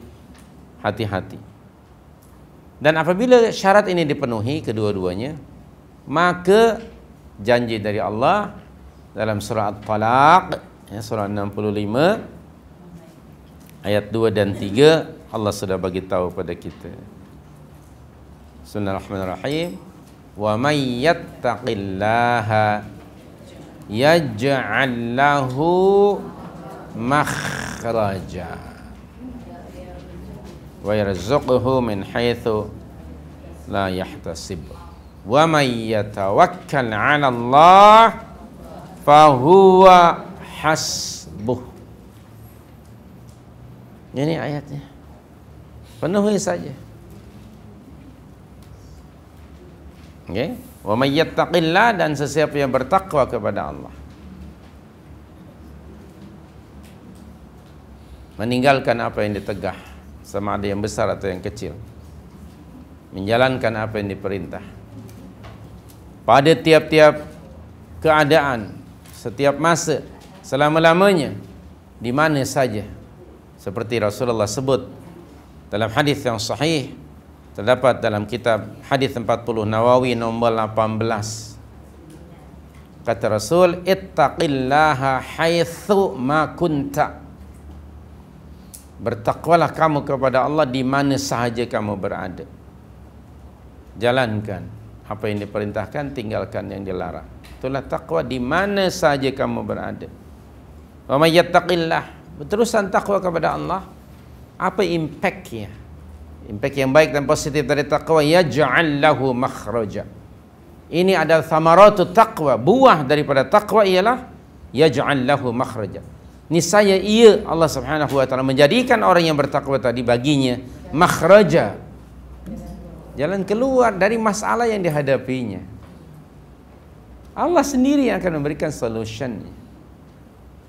hati-hati. Dan apabila syarat ini dipenuhi kedua-duanya, maka janji dari Allah dalam surah At-Talaq ya surah 65 ayat 2 dan 3 Allah sudah bagi tahu pada kita. Bismillahirrahmanirrahim. Wa may yattaqillaha yaj'al lahu makhraja wa yarzuqhu min haythu la yahtasib wa may yatawakkal 'ala Allah fa huwa hasbuh ini ayatnya penuhi saja okey wa may yattaqillah dan sesiapa yang bertakwa kepada Allah meninggalkan apa yang ditegah sama ada yang besar atau yang kecil menjalankan apa yang diperintah pada tiap-tiap keadaan setiap masa selama-lamanya di mana saja seperti Rasulullah sebut dalam hadis yang sahih terdapat dalam kitab hadis 40 Nawawi nombor 18 kata Rasul ittaqillaha haitsu ma Bertakwalah kamu kepada Allah di mana sahaja kamu berada. Jalankan apa yang diperintahkan, tinggalkan yang dilarang. Itulah takwa di mana sahaja kamu berada. Wa may yattaqillah, berterusan takwa kepada Allah, apa impaknya? Impak yang baik dan positif dari takwa yaj'al lahu makhraja. Ini adalah thamaratu takwa. buah daripada takwa ialah yaj'al lahu makhraja. niscaya ia Allah Subhanahu wa taala menjadikan orang yang bertakwa tadi baginya makhraja jalan keluar dari masalah yang dihadapinya Allah sendiri yang akan memberikan solution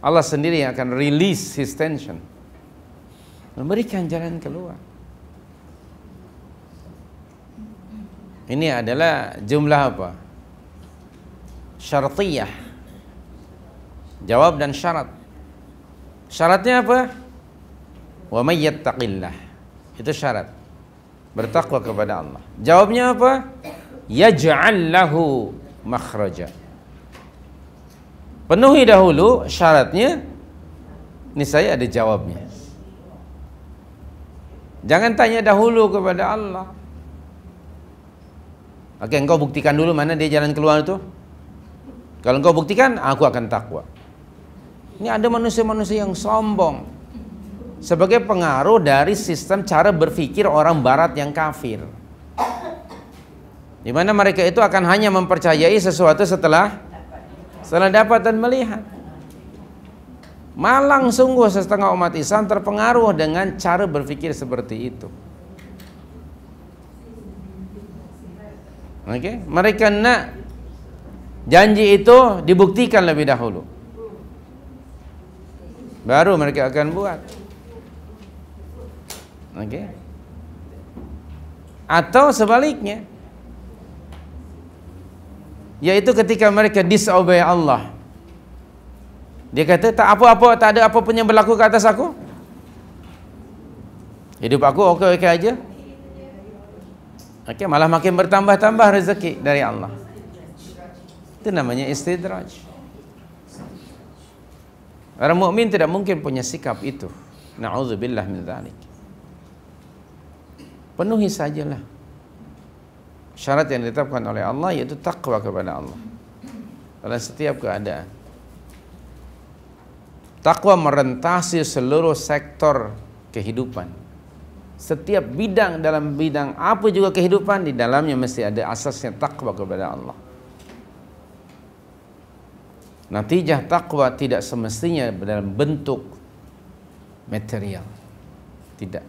Allah sendiri yang akan release his tension memberikan jalan keluar ini adalah jumlah apa syartiyah jawab dan syarat Syaratnya apa? Wa may yattaqillah. Itu syarat. Bertakwa kepada Allah. Jawabnya apa? Yaj'al lahu makhraja. Penuhi dahulu syaratnya. Ini saya ada jawabnya. Jangan tanya dahulu kepada Allah. Oke, engkau buktikan dulu mana dia jalan keluar itu. Kalau engkau buktikan, aku akan takwa. Ini ada manusia-manusia yang sombong sebagai pengaruh dari sistem cara berpikir orang barat yang kafir. Di mana mereka itu akan hanya mempercayai sesuatu setelah setelah dapat dan melihat. Malang sungguh setengah umat Islam terpengaruh dengan cara berpikir seperti itu. Oke, okay? mereka nak janji itu dibuktikan lebih dahulu. baru mereka akan buat okay? atau sebaliknya yaitu ketika mereka disobey Allah dia kata tak apa-apa tak ada apa pun yang berlaku ke atas aku hidup aku okey-okey aja okay? malah makin bertambah-tambah rezeki dari Allah itu namanya istidraj Orang mukmin tidak mungkin punya sikap itu. Nauzubillah min dzalik. Penuhi sajalah syarat yang ditetapkan oleh Allah yaitu takwa kepada Allah dalam setiap keadaan. Takwa merentasi seluruh sektor kehidupan. Setiap bidang dalam bidang apa juga kehidupan di dalamnya mesti ada asasnya takwa kepada Allah. Natijah takwa tidak semestinya dalam bentuk material. Tidak.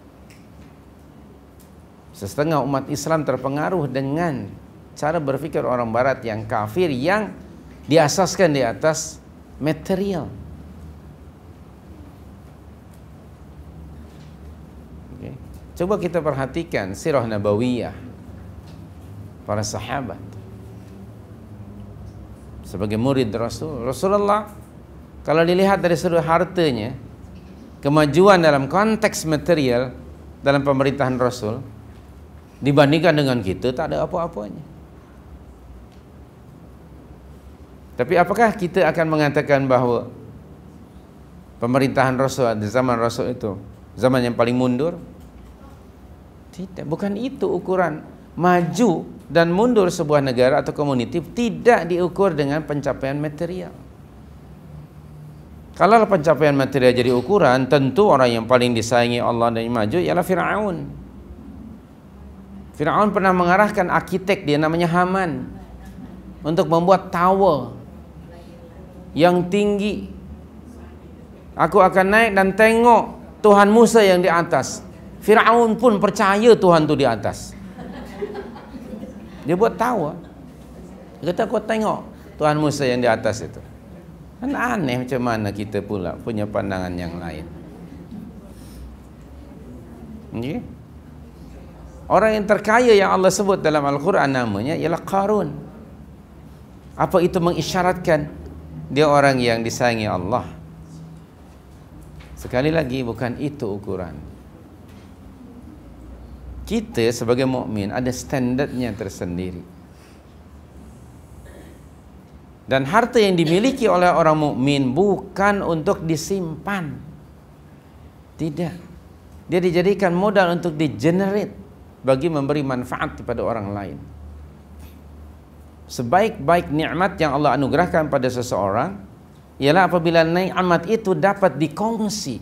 Setengah umat Islam terpengaruh dengan cara berpikir orang barat yang kafir yang diasaskan di atas material. Coba kita perhatikan sirah nabawiyah para sahabat sebagai murid Rasul Rasulullah kalau dilihat dari sudut hartanya kemajuan dalam konteks material dalam pemerintahan Rasul dibandingkan dengan kita tak ada apa-apanya tapi apakah kita akan mengatakan bahawa pemerintahan Rasul di zaman Rasul itu zaman yang paling mundur tidak bukan itu ukuran maju dan mundur sebuah negara atau komuniti tidak diukur dengan pencapaian material. Kalau pencapaian material jadi ukuran, tentu orang yang paling disayangi Allah dan yang maju ialah Fir'aun. Fir'aun pernah mengarahkan arsitek dia namanya Haman untuk membuat tower yang tinggi. Aku akan naik dan tengok Tuhan Musa yang di atas. Fir'aun pun percaya Tuhan itu di atas. Dia buat tawa. Dia kata kau tengok Tuhan Musa yang di atas itu. Kan aneh macam mana kita pula punya pandangan yang lain. Okay? Orang yang terkaya yang Allah sebut dalam Al-Quran namanya ialah Qarun. Apa itu mengisyaratkan dia orang yang disayangi Allah. Sekali lagi bukan itu ukurannya kita sebagai mukmin ada standardnya tersendiri. Dan harta yang dimiliki oleh orang mukmin bukan untuk disimpan. Tidak. Dia dijadikan modal untuk digenerate bagi memberi manfaat kepada orang lain. Sebaik-baik nikmat yang Allah anugerahkan pada seseorang ialah apabila nikmat itu dapat dikongsi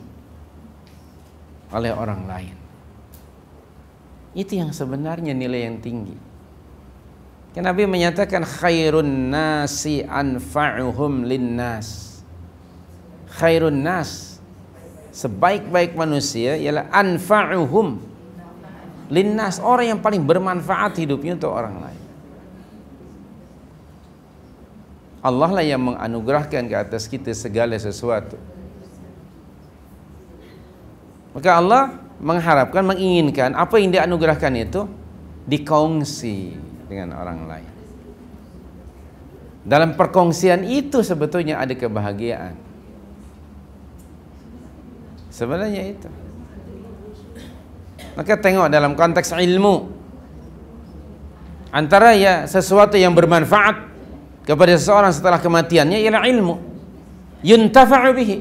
oleh orang lain. Itu yang sebenarnya nilai yang tinggi. Karena Nabi menyatakan khairun nasi anfa'uhum linnas. Khairun nas sebaik-baik manusia ialah anfa'uhum linnas orang yang paling bermanfaat hidupnya untuk orang lain. Allah lah yang menganugerahkan ke atas kita segala sesuatu. Maka Allah mengharapkan, menginginkan apa yang dia anugerahkan itu dikongsi dengan orang lain. Dalam perkongsian itu sebetulnya ada kebahagiaan. Sebenarnya itu. Maka tengok dalam konteks ilmu. Antara ya sesuatu yang bermanfaat kepada seseorang setelah kematiannya ialah ilmu. Yuntafa'u bihi.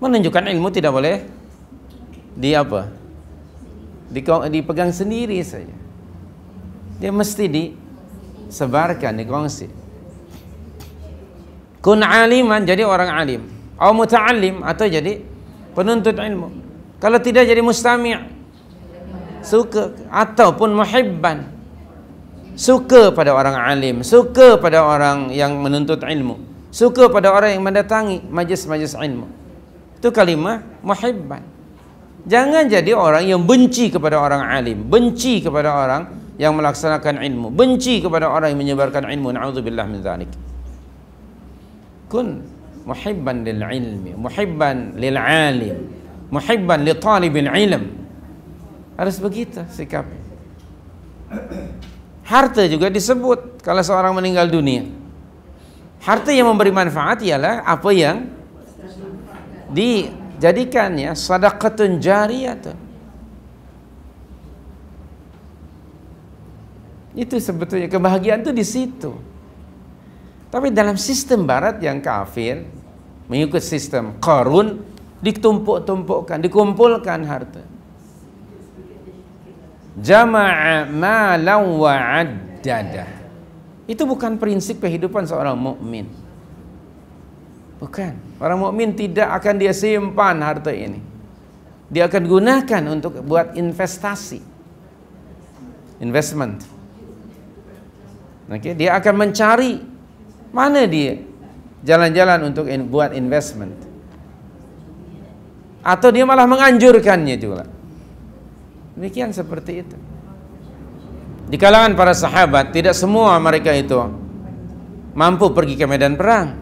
Menunjukkan ilmu tidak boleh di apa? Di dipegang sendiri saja. Dia mesti di disebarkan, dikongsi. Kun aliman jadi orang alim. Aw muta'alim atau jadi penuntut ilmu. Kalau tidak jadi mustami' suka ataupun muhibban suka pada orang alim suka pada orang yang menuntut ilmu suka pada orang yang mendatangi majlis-majlis ilmu itu kalimah muhibban Jangan jadi orang yang benci kepada orang alim, benci kepada orang yang melaksanakan ilmu, benci kepada orang yang menyebarkan ilmu. Nauzubillah min dzalik. Kun muhibban lil ilmi, muhibban lil alim, muhibban li talibil ilm. Harus begitu sikap. Harta juga disebut kalau seorang meninggal dunia. Harta yang memberi manfaat ialah apa yang di Jadikan jadikannya sadaqatun jariyatun itu sebetulnya kebahagiaan itu di situ tapi dalam sistem barat yang kafir mengikut sistem korun ditumpuk-tumpukkan dikumpulkan harta jama'a malan wa addada itu bukan prinsip kehidupan seorang mukmin bukan Para mukmin tidak akan dia simpan harta ini. Dia akan gunakan untuk buat investasi. Investment. Okay. Dia akan mencari mana dia jalan-jalan untuk in, buat investment. Atau dia malah menganjurkannya juga. Demikian seperti itu. Di kalangan para sahabat, tidak semua mereka itu mampu pergi ke medan perang.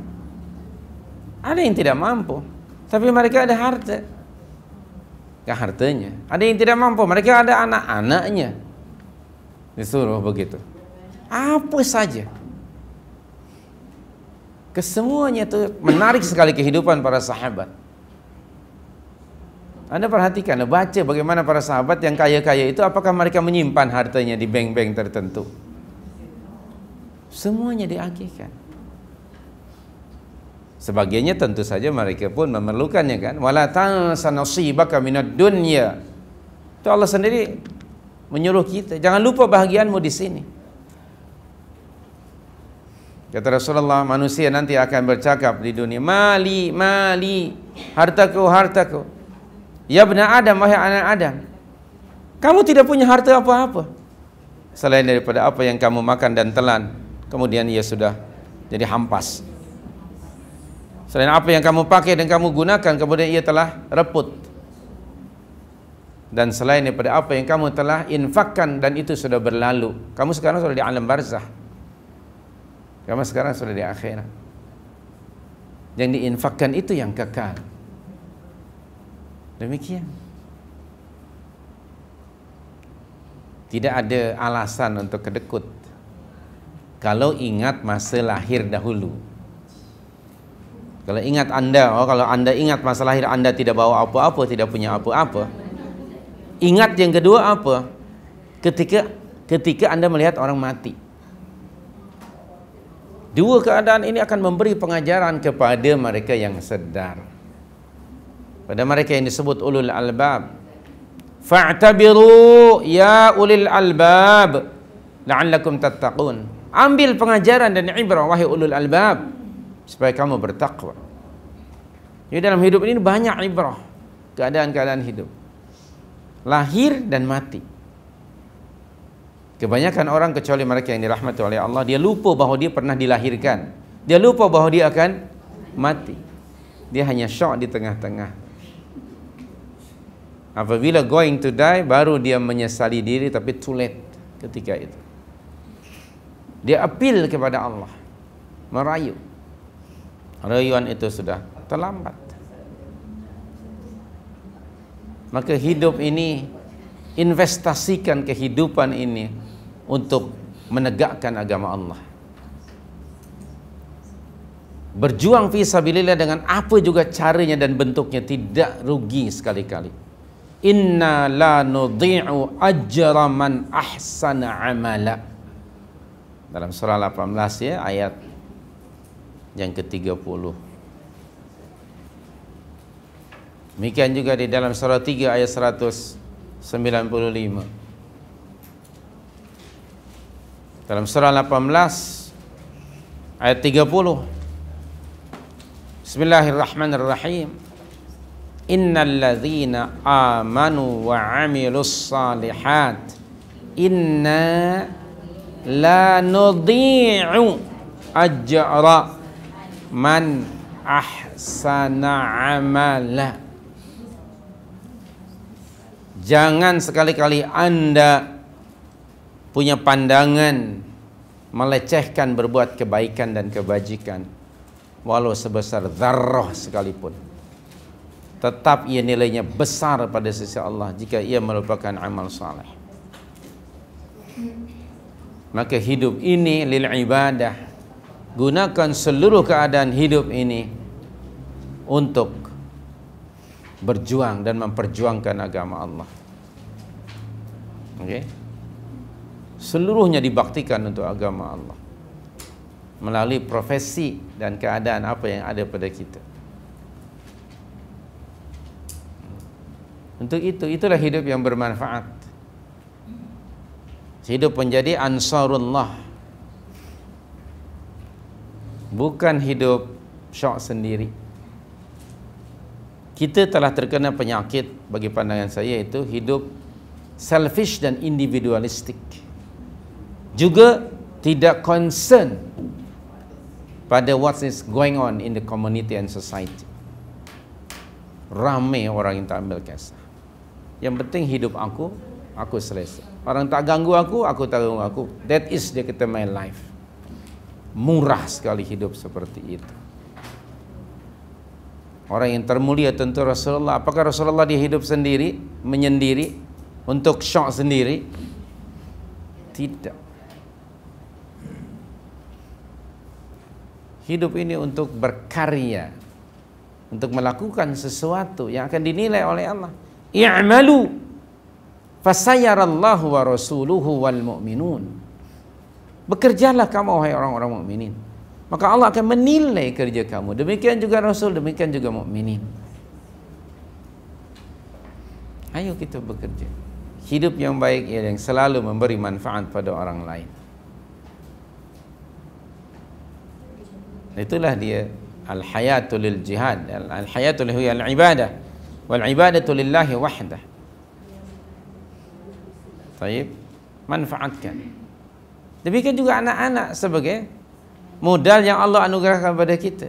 Ada yang tidak mampu, tapi mereka ada harta. ke hartanya. Ada yang tidak mampu, mereka ada anak-anaknya. Disuruh begitu. Apa saja. Kesemuanya itu menarik sekali kehidupan para sahabat. Anda perhatikan, anda baca bagaimana para sahabat yang kaya-kaya itu, apakah mereka menyimpan hartanya di bank-bank tertentu. Semuanya diakikan sebagainya tentu saja mereka pun memerlukannya kan wala tansanasibaka minad dunya itu Allah sendiri menyuruh kita jangan lupa bahagianmu di sini kata Rasulullah manusia nanti akan bercakap di dunia mali mali hartaku hartaku ya bna adam wahai anak adam kamu tidak punya harta apa-apa selain daripada apa yang kamu makan dan telan kemudian ia sudah jadi hampas Selain apa yang kamu pakai dan kamu gunakan kemudian ia telah reput. Dan selain daripada apa yang kamu telah infakkan dan itu sudah berlalu. Kamu sekarang sudah di alam barzah. Kamu sekarang sudah di akhirat. Yang diinfakkan itu yang kekal. Demikian. Tidak ada alasan untuk kedekut. Kalau ingat masa lahir dahulu. Kalau ingat anda, oh, kalau anda ingat masa lahir anda tidak bawa apa-apa, tidak punya apa-apa. Ingat yang kedua apa? Ketika ketika anda melihat orang mati. Dua keadaan ini akan memberi pengajaran kepada mereka yang sedar. Pada mereka yang disebut ulul albab. Fa'tabiru ya ulil albab. La'allakum tattaqun. Ambil pengajaran dan ibrah wahai ulul albab supaya kamu bertakwa. Jadi dalam hidup ini banyak ibrah keadaan-keadaan hidup. Lahir dan mati. Kebanyakan orang kecuali mereka yang dirahmati oleh Allah, dia lupa bahawa dia pernah dilahirkan. Dia lupa bahawa dia akan mati. Dia hanya syok di tengah-tengah. Apabila going to die, baru dia menyesali diri tapi too late ketika itu. Dia appeal kepada Allah. Merayu. Rayuan itu sudah terlambat. Maka hidup ini investasikan kehidupan ini untuk menegakkan agama Allah. Berjuang bililah dengan apa juga caranya dan bentuknya tidak rugi sekali-kali. Inna la nudhi'u ajra man ahsana amala. Dalam surah 18 ya ayat yang ke-30 Demikian juga di dalam surah 3 ayat 195 Dalam surah 18 ayat 30 Bismillahirrahmanirrahim Innal ladhina amanu wa amilus salihat Inna la nudhi'u ajra' man ahsana amala jangan sekali-kali anda punya pandangan melecehkan berbuat kebaikan dan kebajikan walau sebesar zarroh sekalipun tetap ia nilainya besar pada sisi Allah jika ia merupakan amal saleh maka hidup ini lil ibadah gunakan seluruh keadaan hidup ini untuk berjuang dan memperjuangkan agama Allah. Okay, Seluruhnya dibaktikan untuk agama Allah. Melalui profesi dan keadaan apa yang ada pada kita. Untuk itu itulah hidup yang bermanfaat. Hidup menjadi ansarullah bukan hidup syok sendiri kita telah terkena penyakit bagi pandangan saya itu hidup selfish dan individualistik juga tidak concern pada what is going on in the community and society ramai orang yang tak ambil kisah yang penting hidup aku aku selesa orang tak ganggu aku aku tak ganggu aku that is dia kata my life Murah sekali hidup seperti itu. Orang yang termulia tentu Rasulullah. Apakah Rasulullah dia hidup sendiri, menyendiri, untuk syok sendiri? Tidak. Hidup ini untuk berkarya, untuk melakukan sesuatu yang akan dinilai oleh Allah. I'malu fasayarallahu wa rasuluhu wal mu'minun. bekerjalah kamu wahai orang-orang mukminin maka Allah akan menilai kerja kamu demikian juga rasul demikian juga mukminin ayo kita bekerja hidup yang baik ialah yang selalu memberi manfaat pada orang lain itulah dia al hayatu lil jihad al hayatu lil al ibadah wal ibadatu lillahi wahdah طيب منفعتك Demikian juga anak-anak sebagai modal yang Allah anugerahkan kepada kita.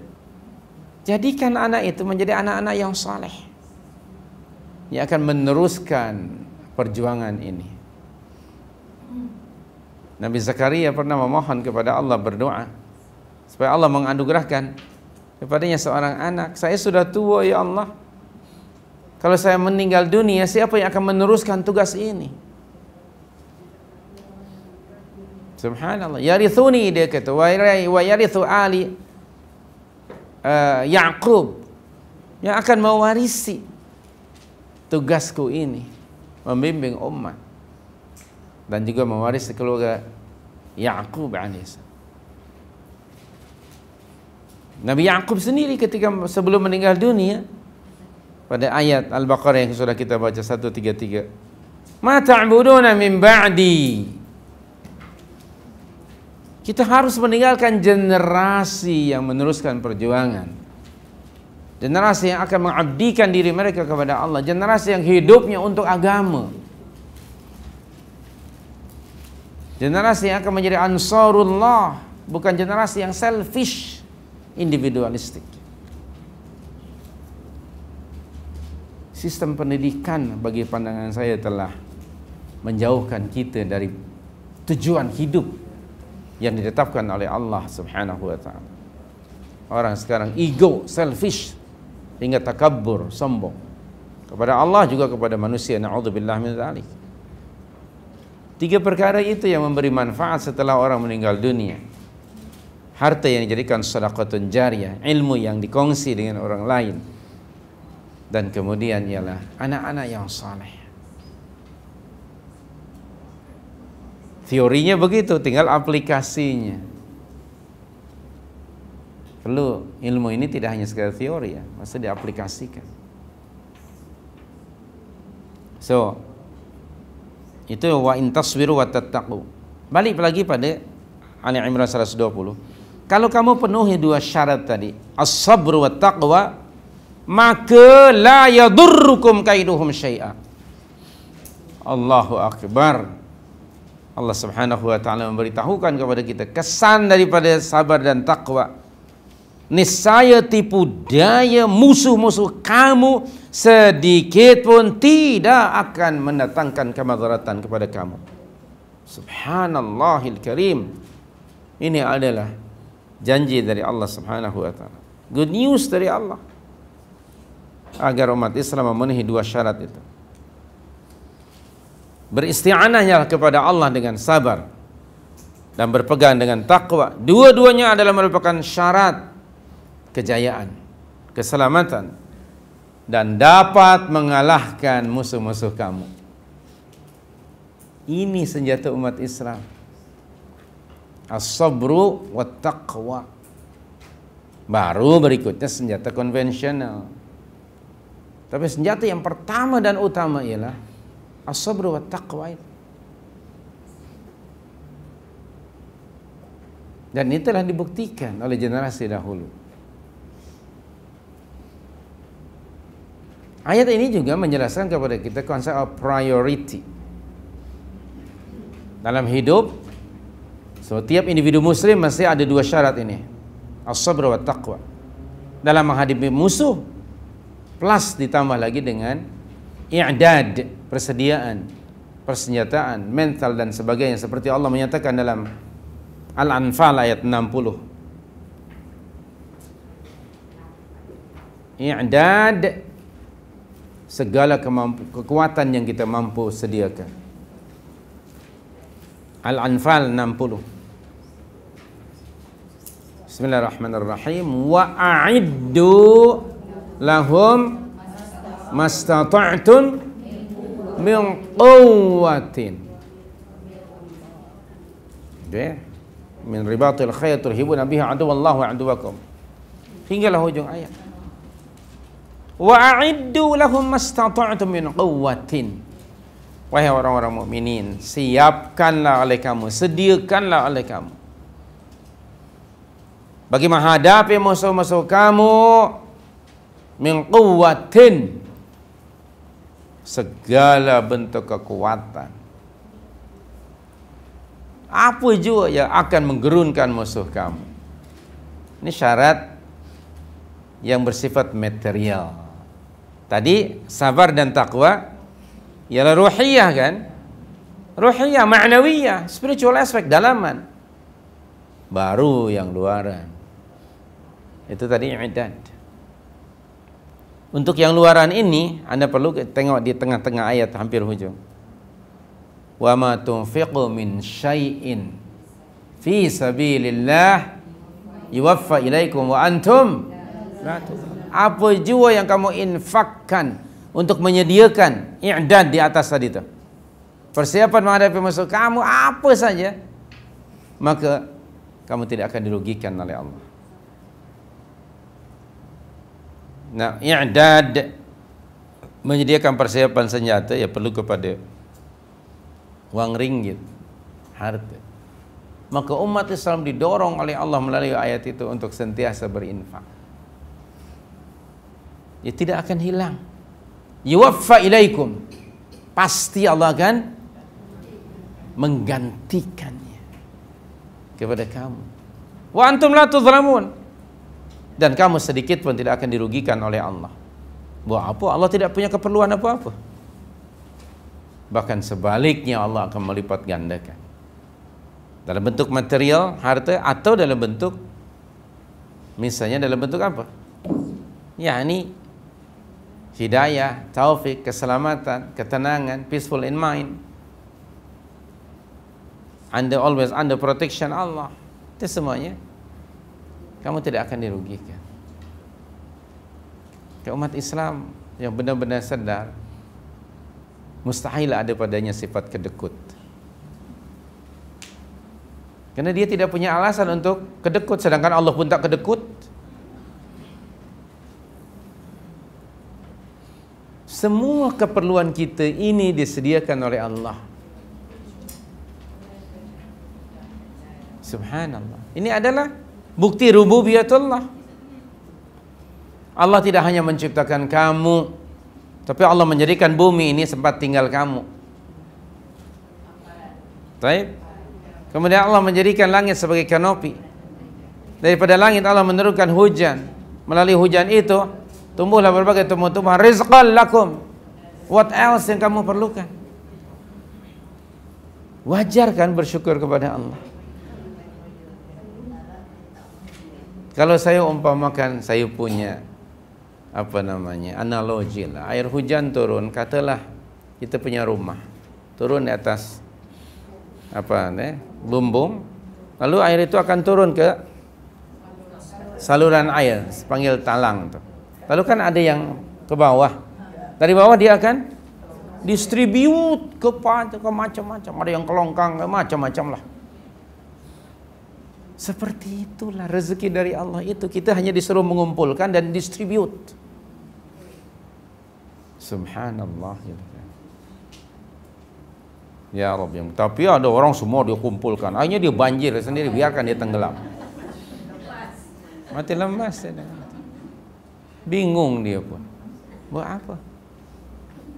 Jadikan anak itu menjadi anak-anak yang saleh. Yang akan meneruskan perjuangan ini. Nabi Zakaria pernah memohon kepada Allah berdoa supaya Allah menganugerahkan kepadanya seorang anak. Saya sudah tua ya Allah. Kalau saya meninggal dunia, siapa yang akan meneruskan tugas ini? Subhanallah. Yarithuni dia kata wa wa yarithu ali uh, Yaqub yang akan mewarisi tugasku ini membimbing umat dan juga mewarisi keluarga Yaqub alaihis Nabi Yaqub sendiri ketika sebelum meninggal dunia pada ayat Al-Baqarah yang sudah kita baca 133 Ma ta'buduna min ba'di kita harus meninggalkan generasi yang meneruskan perjuangan. Generasi yang akan mengabdikan diri mereka kepada Allah. Generasi yang hidupnya untuk agama. Generasi yang akan menjadi ansarullah. Bukan generasi yang selfish, individualistik. Sistem pendidikan bagi pandangan saya telah menjauhkan kita dari tujuan hidup yang ditetapkan oleh Allah Subhanahu wa taala. Orang sekarang ego, selfish, hingga takabur, sombong. Kepada Allah juga kepada manusia, naudzubillah min dzalik. Tiga perkara itu yang memberi manfaat setelah orang meninggal dunia. Harta yang dijadikan sedekahun jariah, ilmu yang dikongsi dengan orang lain. Dan kemudian ialah anak-anak yang saleh. Teorinya begitu, tinggal aplikasinya. Perlu ilmu ini tidak hanya sekedar teori ya, masa diaplikasikan. So, itu wa intaswiru wa tattaqu. Balik lagi pada Ali Imran 120. Kalau kamu penuhi dua syarat tadi, as-sabr wa taqwa, maka la yadurrukum kaiduhum syai'a. Allahu akbar. Allah Subhanahu wa taala memberitahukan kepada kita kesan daripada sabar dan takwa. Niscaya tipu daya musuh-musuh kamu sedikit pun tidak akan mendatangkan kemadaratan kepada kamu. Subhanallahil Karim. Ini adalah janji dari Allah Subhanahu wa taala. Good news dari Allah agar umat Islam memenuhi dua syarat itu beristianahnya kepada Allah dengan sabar dan berpegang dengan takwa. Dua-duanya adalah merupakan syarat kejayaan, keselamatan dan dapat mengalahkan musuh-musuh kamu. Ini senjata umat Islam. As-sabru wa taqwa. Baru berikutnya senjata konvensional. Tapi senjata yang pertama dan utama ialah as-sabr wa taqwa Dan ini telah dibuktikan oleh generasi dahulu. Ayat ini juga menjelaskan kepada kita konsep of priority. Dalam hidup, setiap individu muslim mesti ada dua syarat ini. As-sabr wa taqwa. Dalam menghadapi musuh, plus ditambah lagi dengan i'dad persediaan persenjataan mental dan sebagainya seperti Allah menyatakan dalam Al-Anfal ayat 60 i'dad segala kekuatan yang kita mampu sediakan Al-Anfal 60 Bismillahirrahmanirrahim wa a'iddu lahum mastata'tun min quwwatin. Okay. Min ribatil khaytul hibu nabiha aduwallahu aduwakum. Hinggalah hujung ayat. Wa a'iddu lahum mastata'tum min quwwatin. Wahai orang-orang mukminin, siapkanlah oleh kamu, sediakanlah oleh kamu. Bagi menghadapi musuh-musuh kamu min quwwatin segala bentuk kekuatan. Apa juga yang akan menggerunkan musuh kamu? Ini syarat yang bersifat material. Tadi sabar dan takwa ialah ruhiyah kan? Ruhiyah, ma'nawiyah, spiritual aspect, dalaman. Baru yang luaran. Itu tadi i'dad. Untuk yang luaran ini anda perlu tengok di tengah-tengah ayat hampir hujung. Wa ma tunfiqu min syai'in fi sabilillah yuwaffa ilaikum wa antum Apa jua yang kamu infakkan untuk menyediakan i'dad di atas tadi itu. Persiapan menghadapi musuh kamu apa saja maka kamu tidak akan dirugikan oleh Allah. Nah, i'dad menyediakan persiapan senjata ya perlu kepada uang ringgit, harta. Maka umat Islam didorong oleh Allah melalui ayat itu untuk sentiasa berinfak. Ya tidak akan hilang. Yuwaffa ilaikum. Pasti Allah akan menggantikannya kepada kamu. Wa antum la tuzlamun dan kamu sedikit pun tidak akan dirugikan oleh Allah. Buat apa? Allah tidak punya keperluan apa-apa. Bahkan sebaliknya Allah akan melipat gandakan. Dalam bentuk material, harta atau dalam bentuk misalnya dalam bentuk apa? Ya, ini hidayah, taufik, keselamatan, ketenangan, peaceful in mind. Anda always under protection Allah. Itu semuanya kamu tidak akan dirugikan. Ke umat Islam yang benar-benar sedar mustahil ada padanya sifat kedekut. Karena dia tidak punya alasan untuk kedekut, sedangkan Allah pun tak kedekut. Semua keperluan kita ini disediakan oleh Allah. Subhanallah. Ini adalah bukti rububiyatullah Allah tidak hanya menciptakan kamu tapi Allah menjadikan bumi ini sempat tinggal kamu Taib. kemudian Allah menjadikan langit sebagai kanopi daripada langit Allah menurunkan hujan melalui hujan itu tumbuhlah berbagai tumbuh-tumbuhan rizqan lakum what else yang kamu perlukan wajar kan bersyukur kepada Allah Kalau saya umpamakan saya punya apa namanya analogi lah. Air hujan turun, katalah kita punya rumah turun di atas apa ne? Bumbung. Lalu air itu akan turun ke saluran air, panggil talang tu. Lalu kan ada yang ke bawah. Dari bawah dia akan distribute ke, ke macam-macam. Ada yang kelongkang, macam-macam lah. Seperti itulah rezeki dari Allah itu. Kita hanya disuruh mengumpulkan dan distribute. Subhanallah. Ya, ya Rabbi. Tapi ada orang semua dia kumpulkan, Akhirnya dia banjir sendiri. Biarkan dia tenggelam. Mati lemas. Bingung dia pun. Buat apa?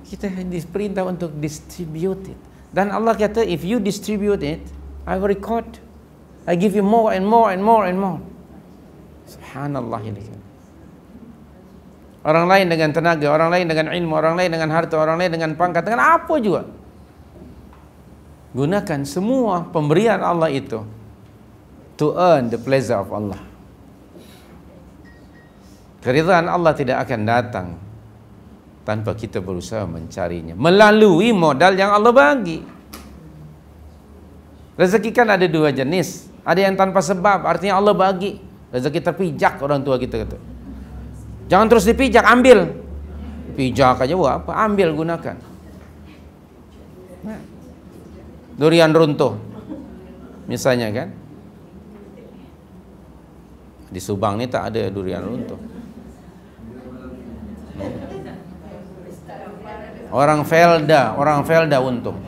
Kita diperintah untuk distribute it. Dan Allah kata, if you distribute it, I will record I give you more and more and more and more. Subhanallah ini. Ya orang lain dengan tenaga, orang lain dengan ilmu, orang lain dengan harta, orang lain dengan pangkat, dengan apa juga. Gunakan semua pemberian Allah itu to earn the pleasure of Allah. Keridhaan Allah tidak akan datang tanpa kita berusaha mencarinya. Melalui modal yang Allah bagi. Rezeki kan ada dua jenis. ada yang tanpa sebab, artinya Allah bagi. Rezeki terpijak orang tua kita kata. Jangan terus dipijak, ambil. Pijak aja buat apa? Ambil gunakan. Durian runtuh. Misalnya kan. Di Subang ini tak ada durian runtuh. Orang Felda, orang Felda untung.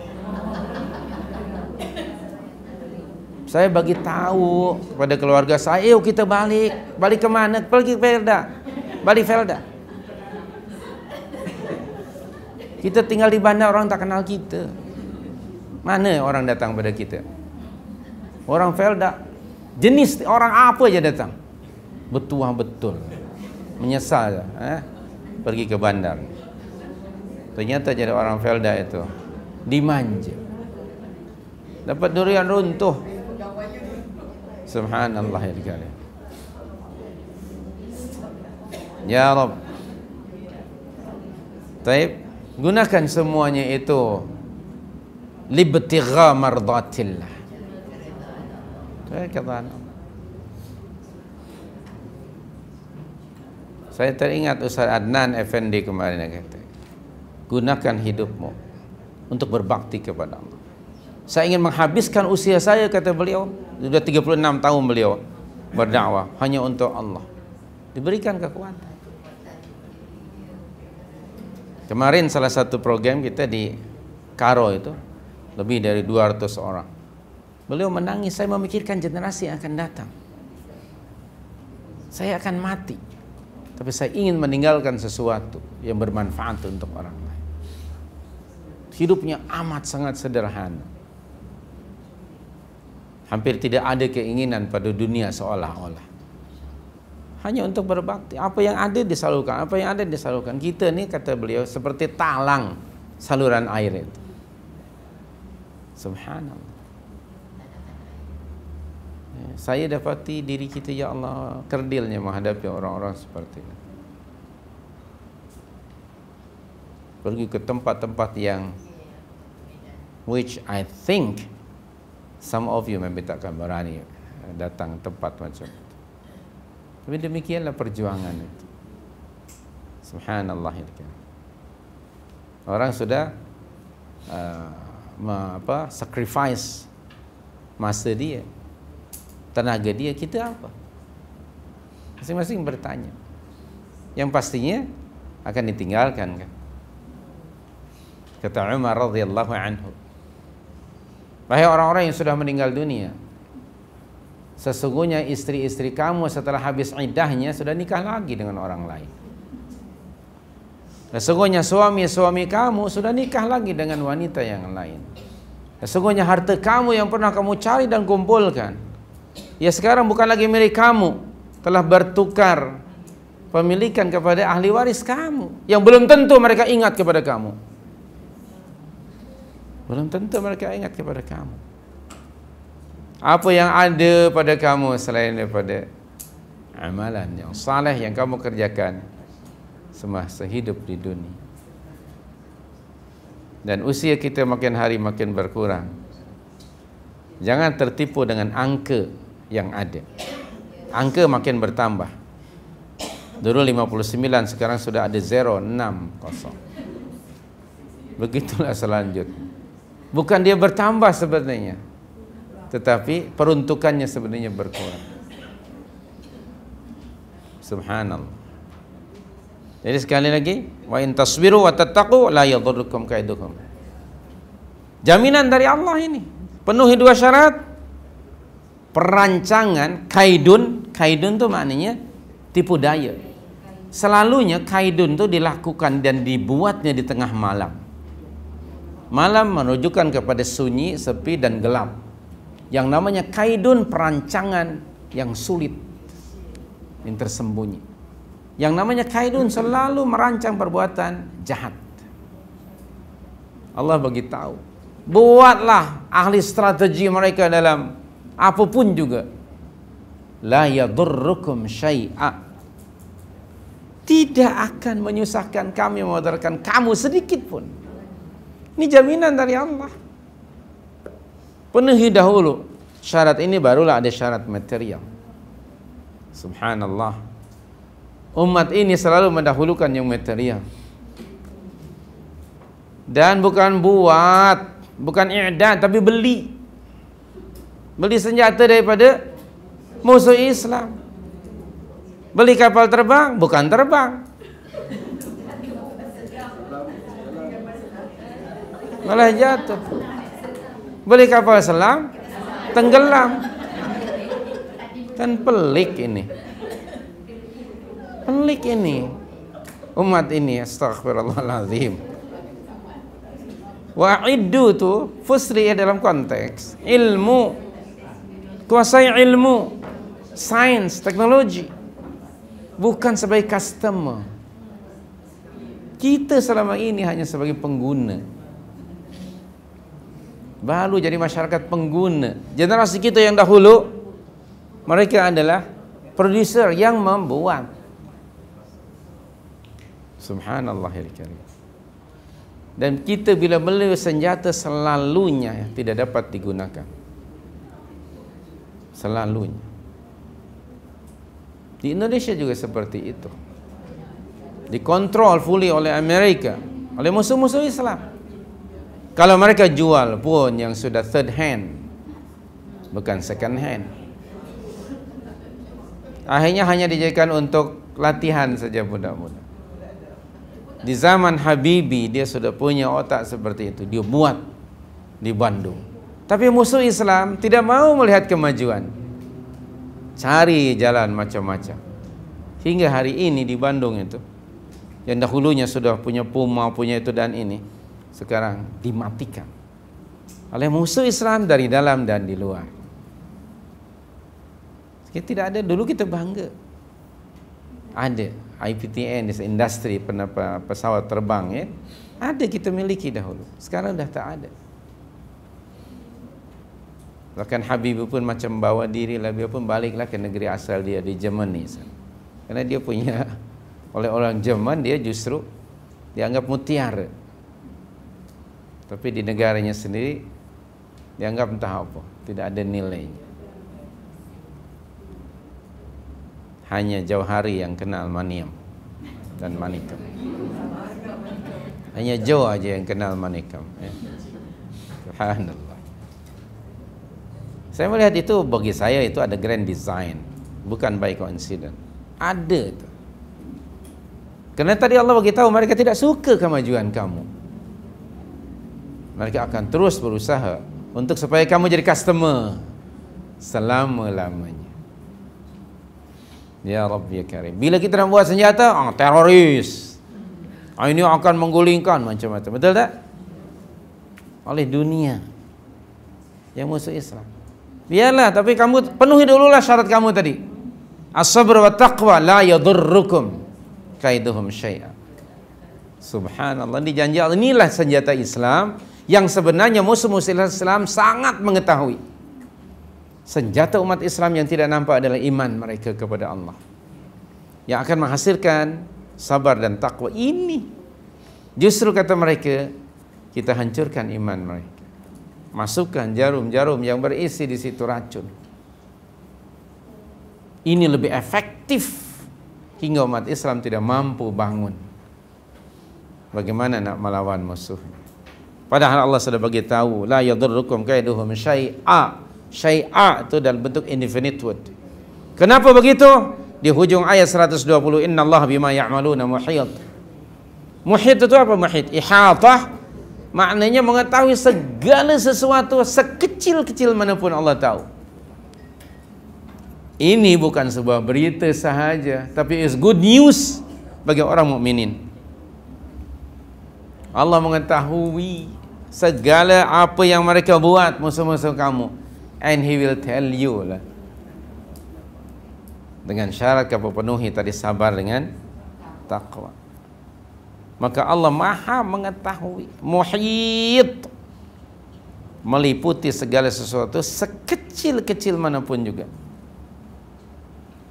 saya bagi tahu kepada keluarga saya, yuk kita balik. Balik ke mana? Pergi ke Felda. Balik Felda. Kita tinggal di bandar, orang tak kenal kita. Mana orang datang pada kita? Orang Felda. Jenis orang apa aja datang? Betul betul. Menyesal. Eh? Pergi ke bandar. Ternyata jadi orang Felda itu. Dimanja. Dapat durian runtuh. Subhanallah yang dikali Ya Rab Taib Gunakan semuanya itu Libtigha mardatillah Saya kata Saya teringat Ustaz Adnan Effendi kemarin yang kata Gunakan hidupmu Untuk berbakti kepada Allah Saya ingin menghabiskan usia saya Kata beliau Sudah 36 tahun beliau berdakwah hanya untuk Allah. Diberikan kekuatan. Kemarin salah satu program kita di Karo itu lebih dari 200 orang. Beliau menangis, saya memikirkan generasi yang akan datang. Saya akan mati, tapi saya ingin meninggalkan sesuatu yang bermanfaat untuk orang lain. Hidupnya amat sangat sederhana Hampir tidak ada keinginan pada dunia seolah-olah. Hanya untuk berbakti. Apa yang ada disalurkan, apa yang ada disalurkan. Kita ni kata beliau seperti talang saluran air itu. Subhanallah. Ya, saya dapati diri kita ya Allah kerdilnya menghadapi orang-orang seperti ini. Pergi ke tempat-tempat yang which I think Some of you memang takkan berani eh, datang tempat macam itu. Tapi demikianlah perjuangan itu. Subhanallah. Ya. Orang sudah uh, apa, sacrifice masa dia, tenaga dia, kita apa? Masing-masing bertanya. Yang pastinya akan ditinggalkan kan? Kata Umar radhiyallahu anhu. bahaya orang-orang yang sudah meninggal dunia, sesungguhnya istri-istri kamu setelah habis idahnya sudah nikah lagi dengan orang lain. Sesungguhnya suami-suami kamu sudah nikah lagi dengan wanita yang lain. Sesungguhnya harta kamu yang pernah kamu cari dan kumpulkan, ya sekarang bukan lagi milik kamu, telah bertukar pemilikan kepada ahli waris kamu yang belum tentu mereka ingat kepada kamu. Belum tentu mereka ingat kepada kamu Apa yang ada pada kamu selain daripada Amalan yang salah yang kamu kerjakan Semasa hidup di dunia Dan usia kita makin hari makin berkurang Jangan tertipu dengan angka yang ada Angka makin bertambah Dulu 59 sekarang sudah ada 060 Begitulah selanjutnya Bukan dia bertambah sebenarnya. Tetapi peruntukannya sebenarnya berkurang. Subhanallah. Jadi sekali lagi, wa intaswiru wa tattaqu la yadurrukum kaiduhum. Jaminan dari Allah ini. Penuhi dua syarat. Perancangan kaidun, kaidun itu maknanya tipu daya. Selalunya kaidun itu dilakukan dan dibuatnya di tengah malam. Malam menunjukkan kepada sunyi, sepi dan gelap. Yang namanya kaidun perancangan yang sulit yang tersembunyi. Yang namanya kaidun selalu merancang perbuatan jahat. Allah bagi tahu. buatlah ahli strategi mereka dalam apapun juga. La yadurrukum syai'a. Tidak akan menyusahkan kami memudaratkan kamu sedikit pun. Ini jaminan dari Allah. Penuhi dahulu syarat ini barulah ada syarat material. Subhanallah. Umat ini selalu mendahulukan yang material. Dan bukan buat, bukan i'dan tapi beli. Beli senjata daripada musuh Islam. Beli kapal terbang, bukan terbang, malah jatuh beli kapal selam tenggelam kan pelik ini pelik ini umat ini astagfirullahaladzim wa'iddu tu, fusri ya dalam konteks ilmu kuasai ilmu sains, teknologi bukan sebagai customer kita selama ini hanya sebagai pengguna baru jadi masyarakat pengguna. Generasi kita yang dahulu mereka adalah producer yang membuat. Subhanallah ya karim. Dan kita bila beli senjata selalunya tidak dapat digunakan. Selalunya. Di Indonesia juga seperti itu. Dikontrol fully oleh Amerika, oleh musuh-musuh Islam. Kalau mereka jual pun yang sudah third hand Bukan second hand Akhirnya hanya dijadikan untuk latihan saja budak-budak Di zaman Habibi dia sudah punya otak seperti itu Dia buat di Bandung Tapi musuh Islam tidak mau melihat kemajuan Cari jalan macam-macam Hingga hari ini di Bandung itu Yang dahulunya sudah punya Puma, punya itu dan ini sekarang dimatikan oleh musuh Islam dari dalam dan di luar. Kita tidak ada dulu kita bangga. Ada IPTN is industri pesawat terbang ya. Ada kita miliki dahulu. Sekarang dah tak ada. Bahkan Habib pun macam bawa diri lah dia pun baliklah ke negeri asal dia di Jerman ni. Karena dia punya oleh orang Jerman dia justru dianggap mutiara. Tapi di negaranya sendiri Dianggap entah apa Tidak ada nilainya Hanya Jauhari yang kenal Maniam Dan Manikam Hanya Jauh aja yang kenal Manikam ya. Subhanallah Saya melihat itu bagi saya itu ada grand design Bukan by coincidence Ada itu Kerana tadi Allah beritahu mereka tidak suka kemajuan kamu mereka akan terus berusaha untuk supaya kamu jadi customer selama-lamanya. Ya Rabbi ya Karim. Bila kita nak buat senjata, ah, teroris. Ah, ini akan menggulingkan macam-macam. Betul tak? Oleh dunia. Yang musuh Islam. Biarlah, tapi kamu penuhi dulu lah syarat kamu tadi. As-sabr wa taqwa la yadurrukum kaiduhum syai'a. Subhanallah. Ini janji Allah. Inilah senjata Islam. Islam yang sebenarnya musuh-musuh Islam sangat mengetahui senjata umat Islam yang tidak nampak adalah iman mereka kepada Allah yang akan menghasilkan sabar dan takwa ini justru kata mereka kita hancurkan iman mereka masukkan jarum-jarum yang berisi di situ racun ini lebih efektif hingga umat Islam tidak mampu bangun bagaimana nak melawan musuhnya Padahal Allah sudah bagi tahu la yadurrukum kaiduhum syai'a. Syai'a itu dalam bentuk word. Kenapa begitu? Di hujung ayat 120 innallaha bima ya'maluna muhit. Muhit itu apa muhit? Ihatah. Maknanya mengetahui segala sesuatu sekecil-kecil manapun Allah tahu. Ini bukan sebuah berita sahaja, tapi is good news bagi orang mukminin. Allah mengetahui segala apa yang mereka buat musuh-musuh kamu and he will tell you lah dengan syarat kamu penuhi tadi sabar dengan takwa maka Allah maha mengetahui muhyid meliputi segala sesuatu sekecil-kecil manapun juga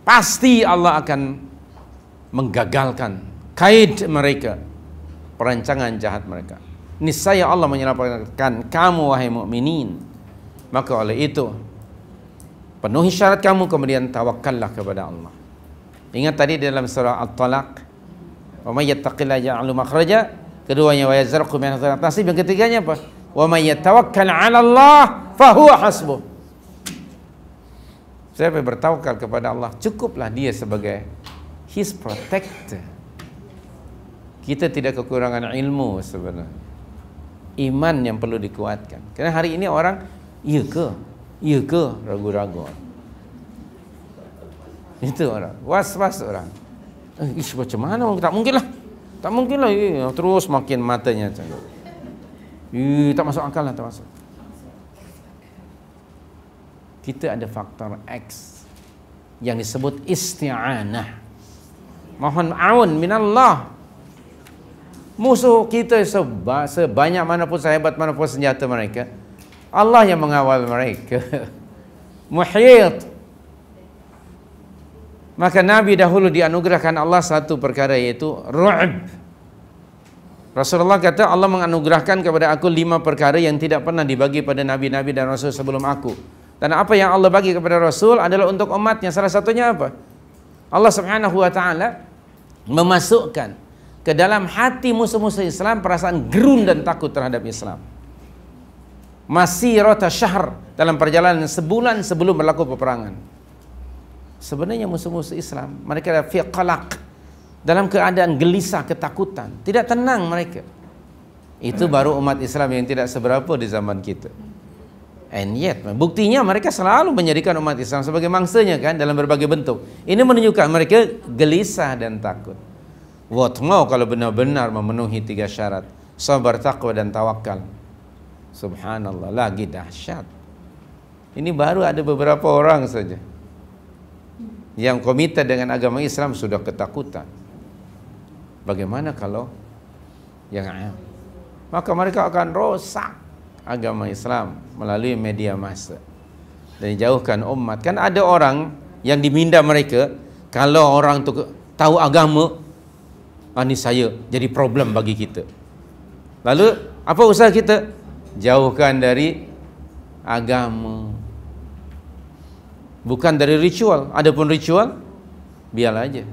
pasti Allah akan menggagalkan kaid mereka perancangan jahat mereka saya Allah menyelamatkan kamu wahai mukminin. Maka oleh itu penuhi syarat kamu kemudian tawakallah kepada Allah. Ingat tadi dalam surah At-Talaq, "Wa may yattaqillaha yaj'al makhraja" Keduanya wa yazarqu min nasib yang ketiganya apa? Wa may yatawakkal 'ala Allah fa huwa hasbuh. Siapa yang bertawakal kepada Allah, cukuplah dia sebagai his protector. Kita tidak kekurangan ilmu sebenarnya iman yang perlu dikuatkan. Karena hari ini orang ya ke? Ya ke ragu-ragu. Itu orang. Was-was orang. Eh, ish, macam mana orang tak mungkinlah. Tak mungkinlah. Eh, terus makin matanya macam Eh, tak masuk akal lah, tak masuk. Kita ada faktor X yang disebut isti'anah. Mohon awun minallah Musuh kita sebanyak mana pun sehebat mana pun senjata mereka. Allah yang mengawal mereka. Muhyid. Maka Nabi dahulu dianugerahkan Allah satu perkara yaitu ru'ab. Rasulullah kata Allah menganugerahkan kepada aku lima perkara yang tidak pernah dibagi pada Nabi-Nabi dan Rasul sebelum aku. Dan apa yang Allah bagi kepada Rasul adalah untuk umatnya. Salah satunya apa? Allah subhanahu wa ta'ala memasukkan ke dalam hati musuh-musuh Islam perasaan gerun dan takut terhadap Islam. Masih rota syahr dalam perjalanan sebulan sebelum berlaku peperangan. Sebenarnya musuh-musuh Islam mereka ada fiqalak dalam keadaan gelisah ketakutan, tidak tenang mereka. Itu baru umat Islam yang tidak seberapa di zaman kita. And yet, buktinya mereka selalu menjadikan umat Islam sebagai mangsanya kan dalam berbagai bentuk. Ini menunjukkan mereka gelisah dan takut. Wat mau kalau benar-benar memenuhi tiga syarat Sabar, takwa dan tawakal Subhanallah lagi dahsyat Ini baru ada beberapa orang saja Yang komited dengan agama Islam sudah ketakutan Bagaimana kalau yang ayam? Maka mereka akan rosak agama Islam melalui media masa Dan jauhkan umat Kan ada orang yang diminda mereka Kalau orang itu tahu agama ah, ni saya jadi problem bagi kita lalu apa usaha kita jauhkan dari agama bukan dari ritual adapun ritual biarlah aja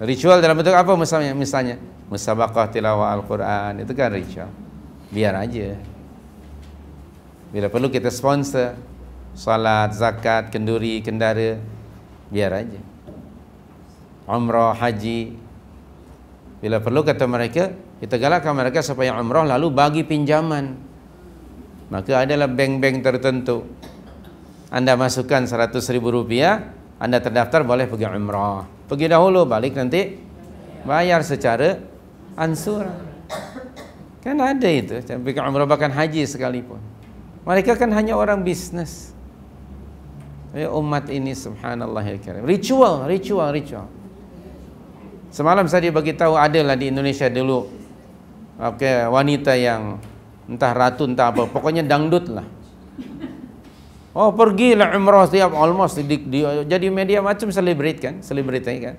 ritual dalam bentuk apa misalnya misalnya musabaqah tilawah al-Quran itu kan ritual biar aja bila perlu kita sponsor salat zakat kenduri kendara biar aja umrah haji bila perlu kata mereka kita galakkan mereka supaya umrah lalu bagi pinjaman maka adalah bank-bank tertentu anda masukkan 100 ribu rupiah anda terdaftar boleh pergi umrah pergi dahulu balik nanti bayar secara ansur kan ada itu tapi umrah bahkan haji sekalipun mereka kan hanya orang bisnes ya, umat ini subhanallah ya karim. Ritual, ritual, ritual. Semalam saya bagi tahu adalah di Indonesia dulu okay, wanita yang entah ratu entah apa, pokoknya dangdut lah. Oh pergi lah umrah setiap almost di, di, jadi media macam selebrit kan, selebritnya kan.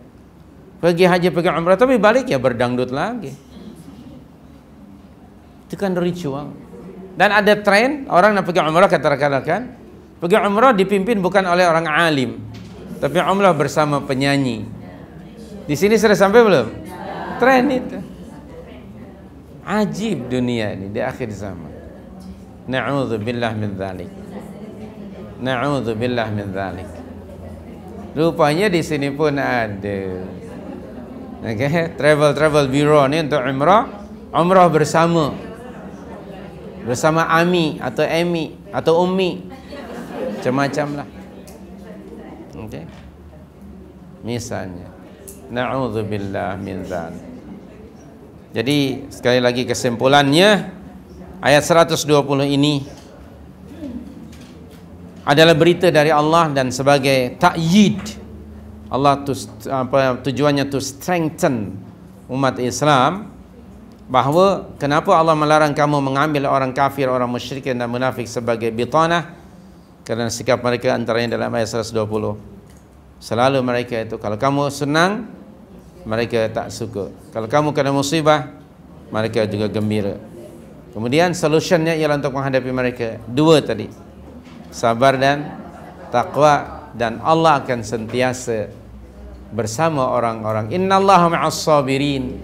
Pergi haji pergi umrah tapi balik ya berdangdut lagi. Itu kan ritual. Dan ada tren orang yang pergi umrah kata-kata kan, pergi umrah dipimpin bukan oleh orang alim, tapi umrah bersama penyanyi. Di sini sudah sampai belum? Tren itu. Ajib dunia ini di akhir zaman. Na'udzu billah min dzalik. Na'udzu billah min dzalik. Rupanya di sini pun ada. Okay. Travel Travel Bureau ni untuk umrah, umrah bersama. Bersama Ami atau Emi atau Umi. Macam-macam lah. Okay. Misalnya na'udzubillah min zan. Jadi sekali lagi kesimpulannya ayat 120 ini adalah berita dari Allah dan sebagai ta'yid Allah tu, apa, tujuannya to strengthen umat Islam bahawa kenapa Allah melarang kamu mengambil orang kafir, orang musyrik dan munafik sebagai bitanah kerana sikap mereka antaranya dalam ayat 120 selalu mereka itu kalau kamu senang mereka tak suka. Kalau kamu kena musibah, mereka juga gembira. Kemudian solusinya ialah untuk menghadapi mereka. Dua tadi. Sabar dan taqwa dan Allah akan sentiasa bersama orang-orang. Inna Allah ma'as sabirin.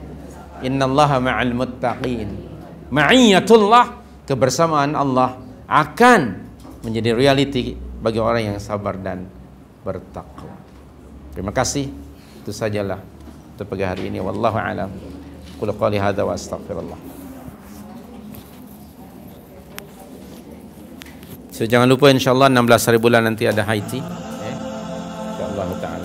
Inna Allah ma'al muttaqin. Ma'iyatullah, kebersamaan Allah akan menjadi realiti bagi orang yang sabar dan bertakwa. Terima kasih. Itu sajalah untuk pagi hari ini wallahu alam qul qali hadza wa astaghfirullah so jangan lupa insyaallah 16 hari bulan nanti ada Haiti eh? insyaallah taala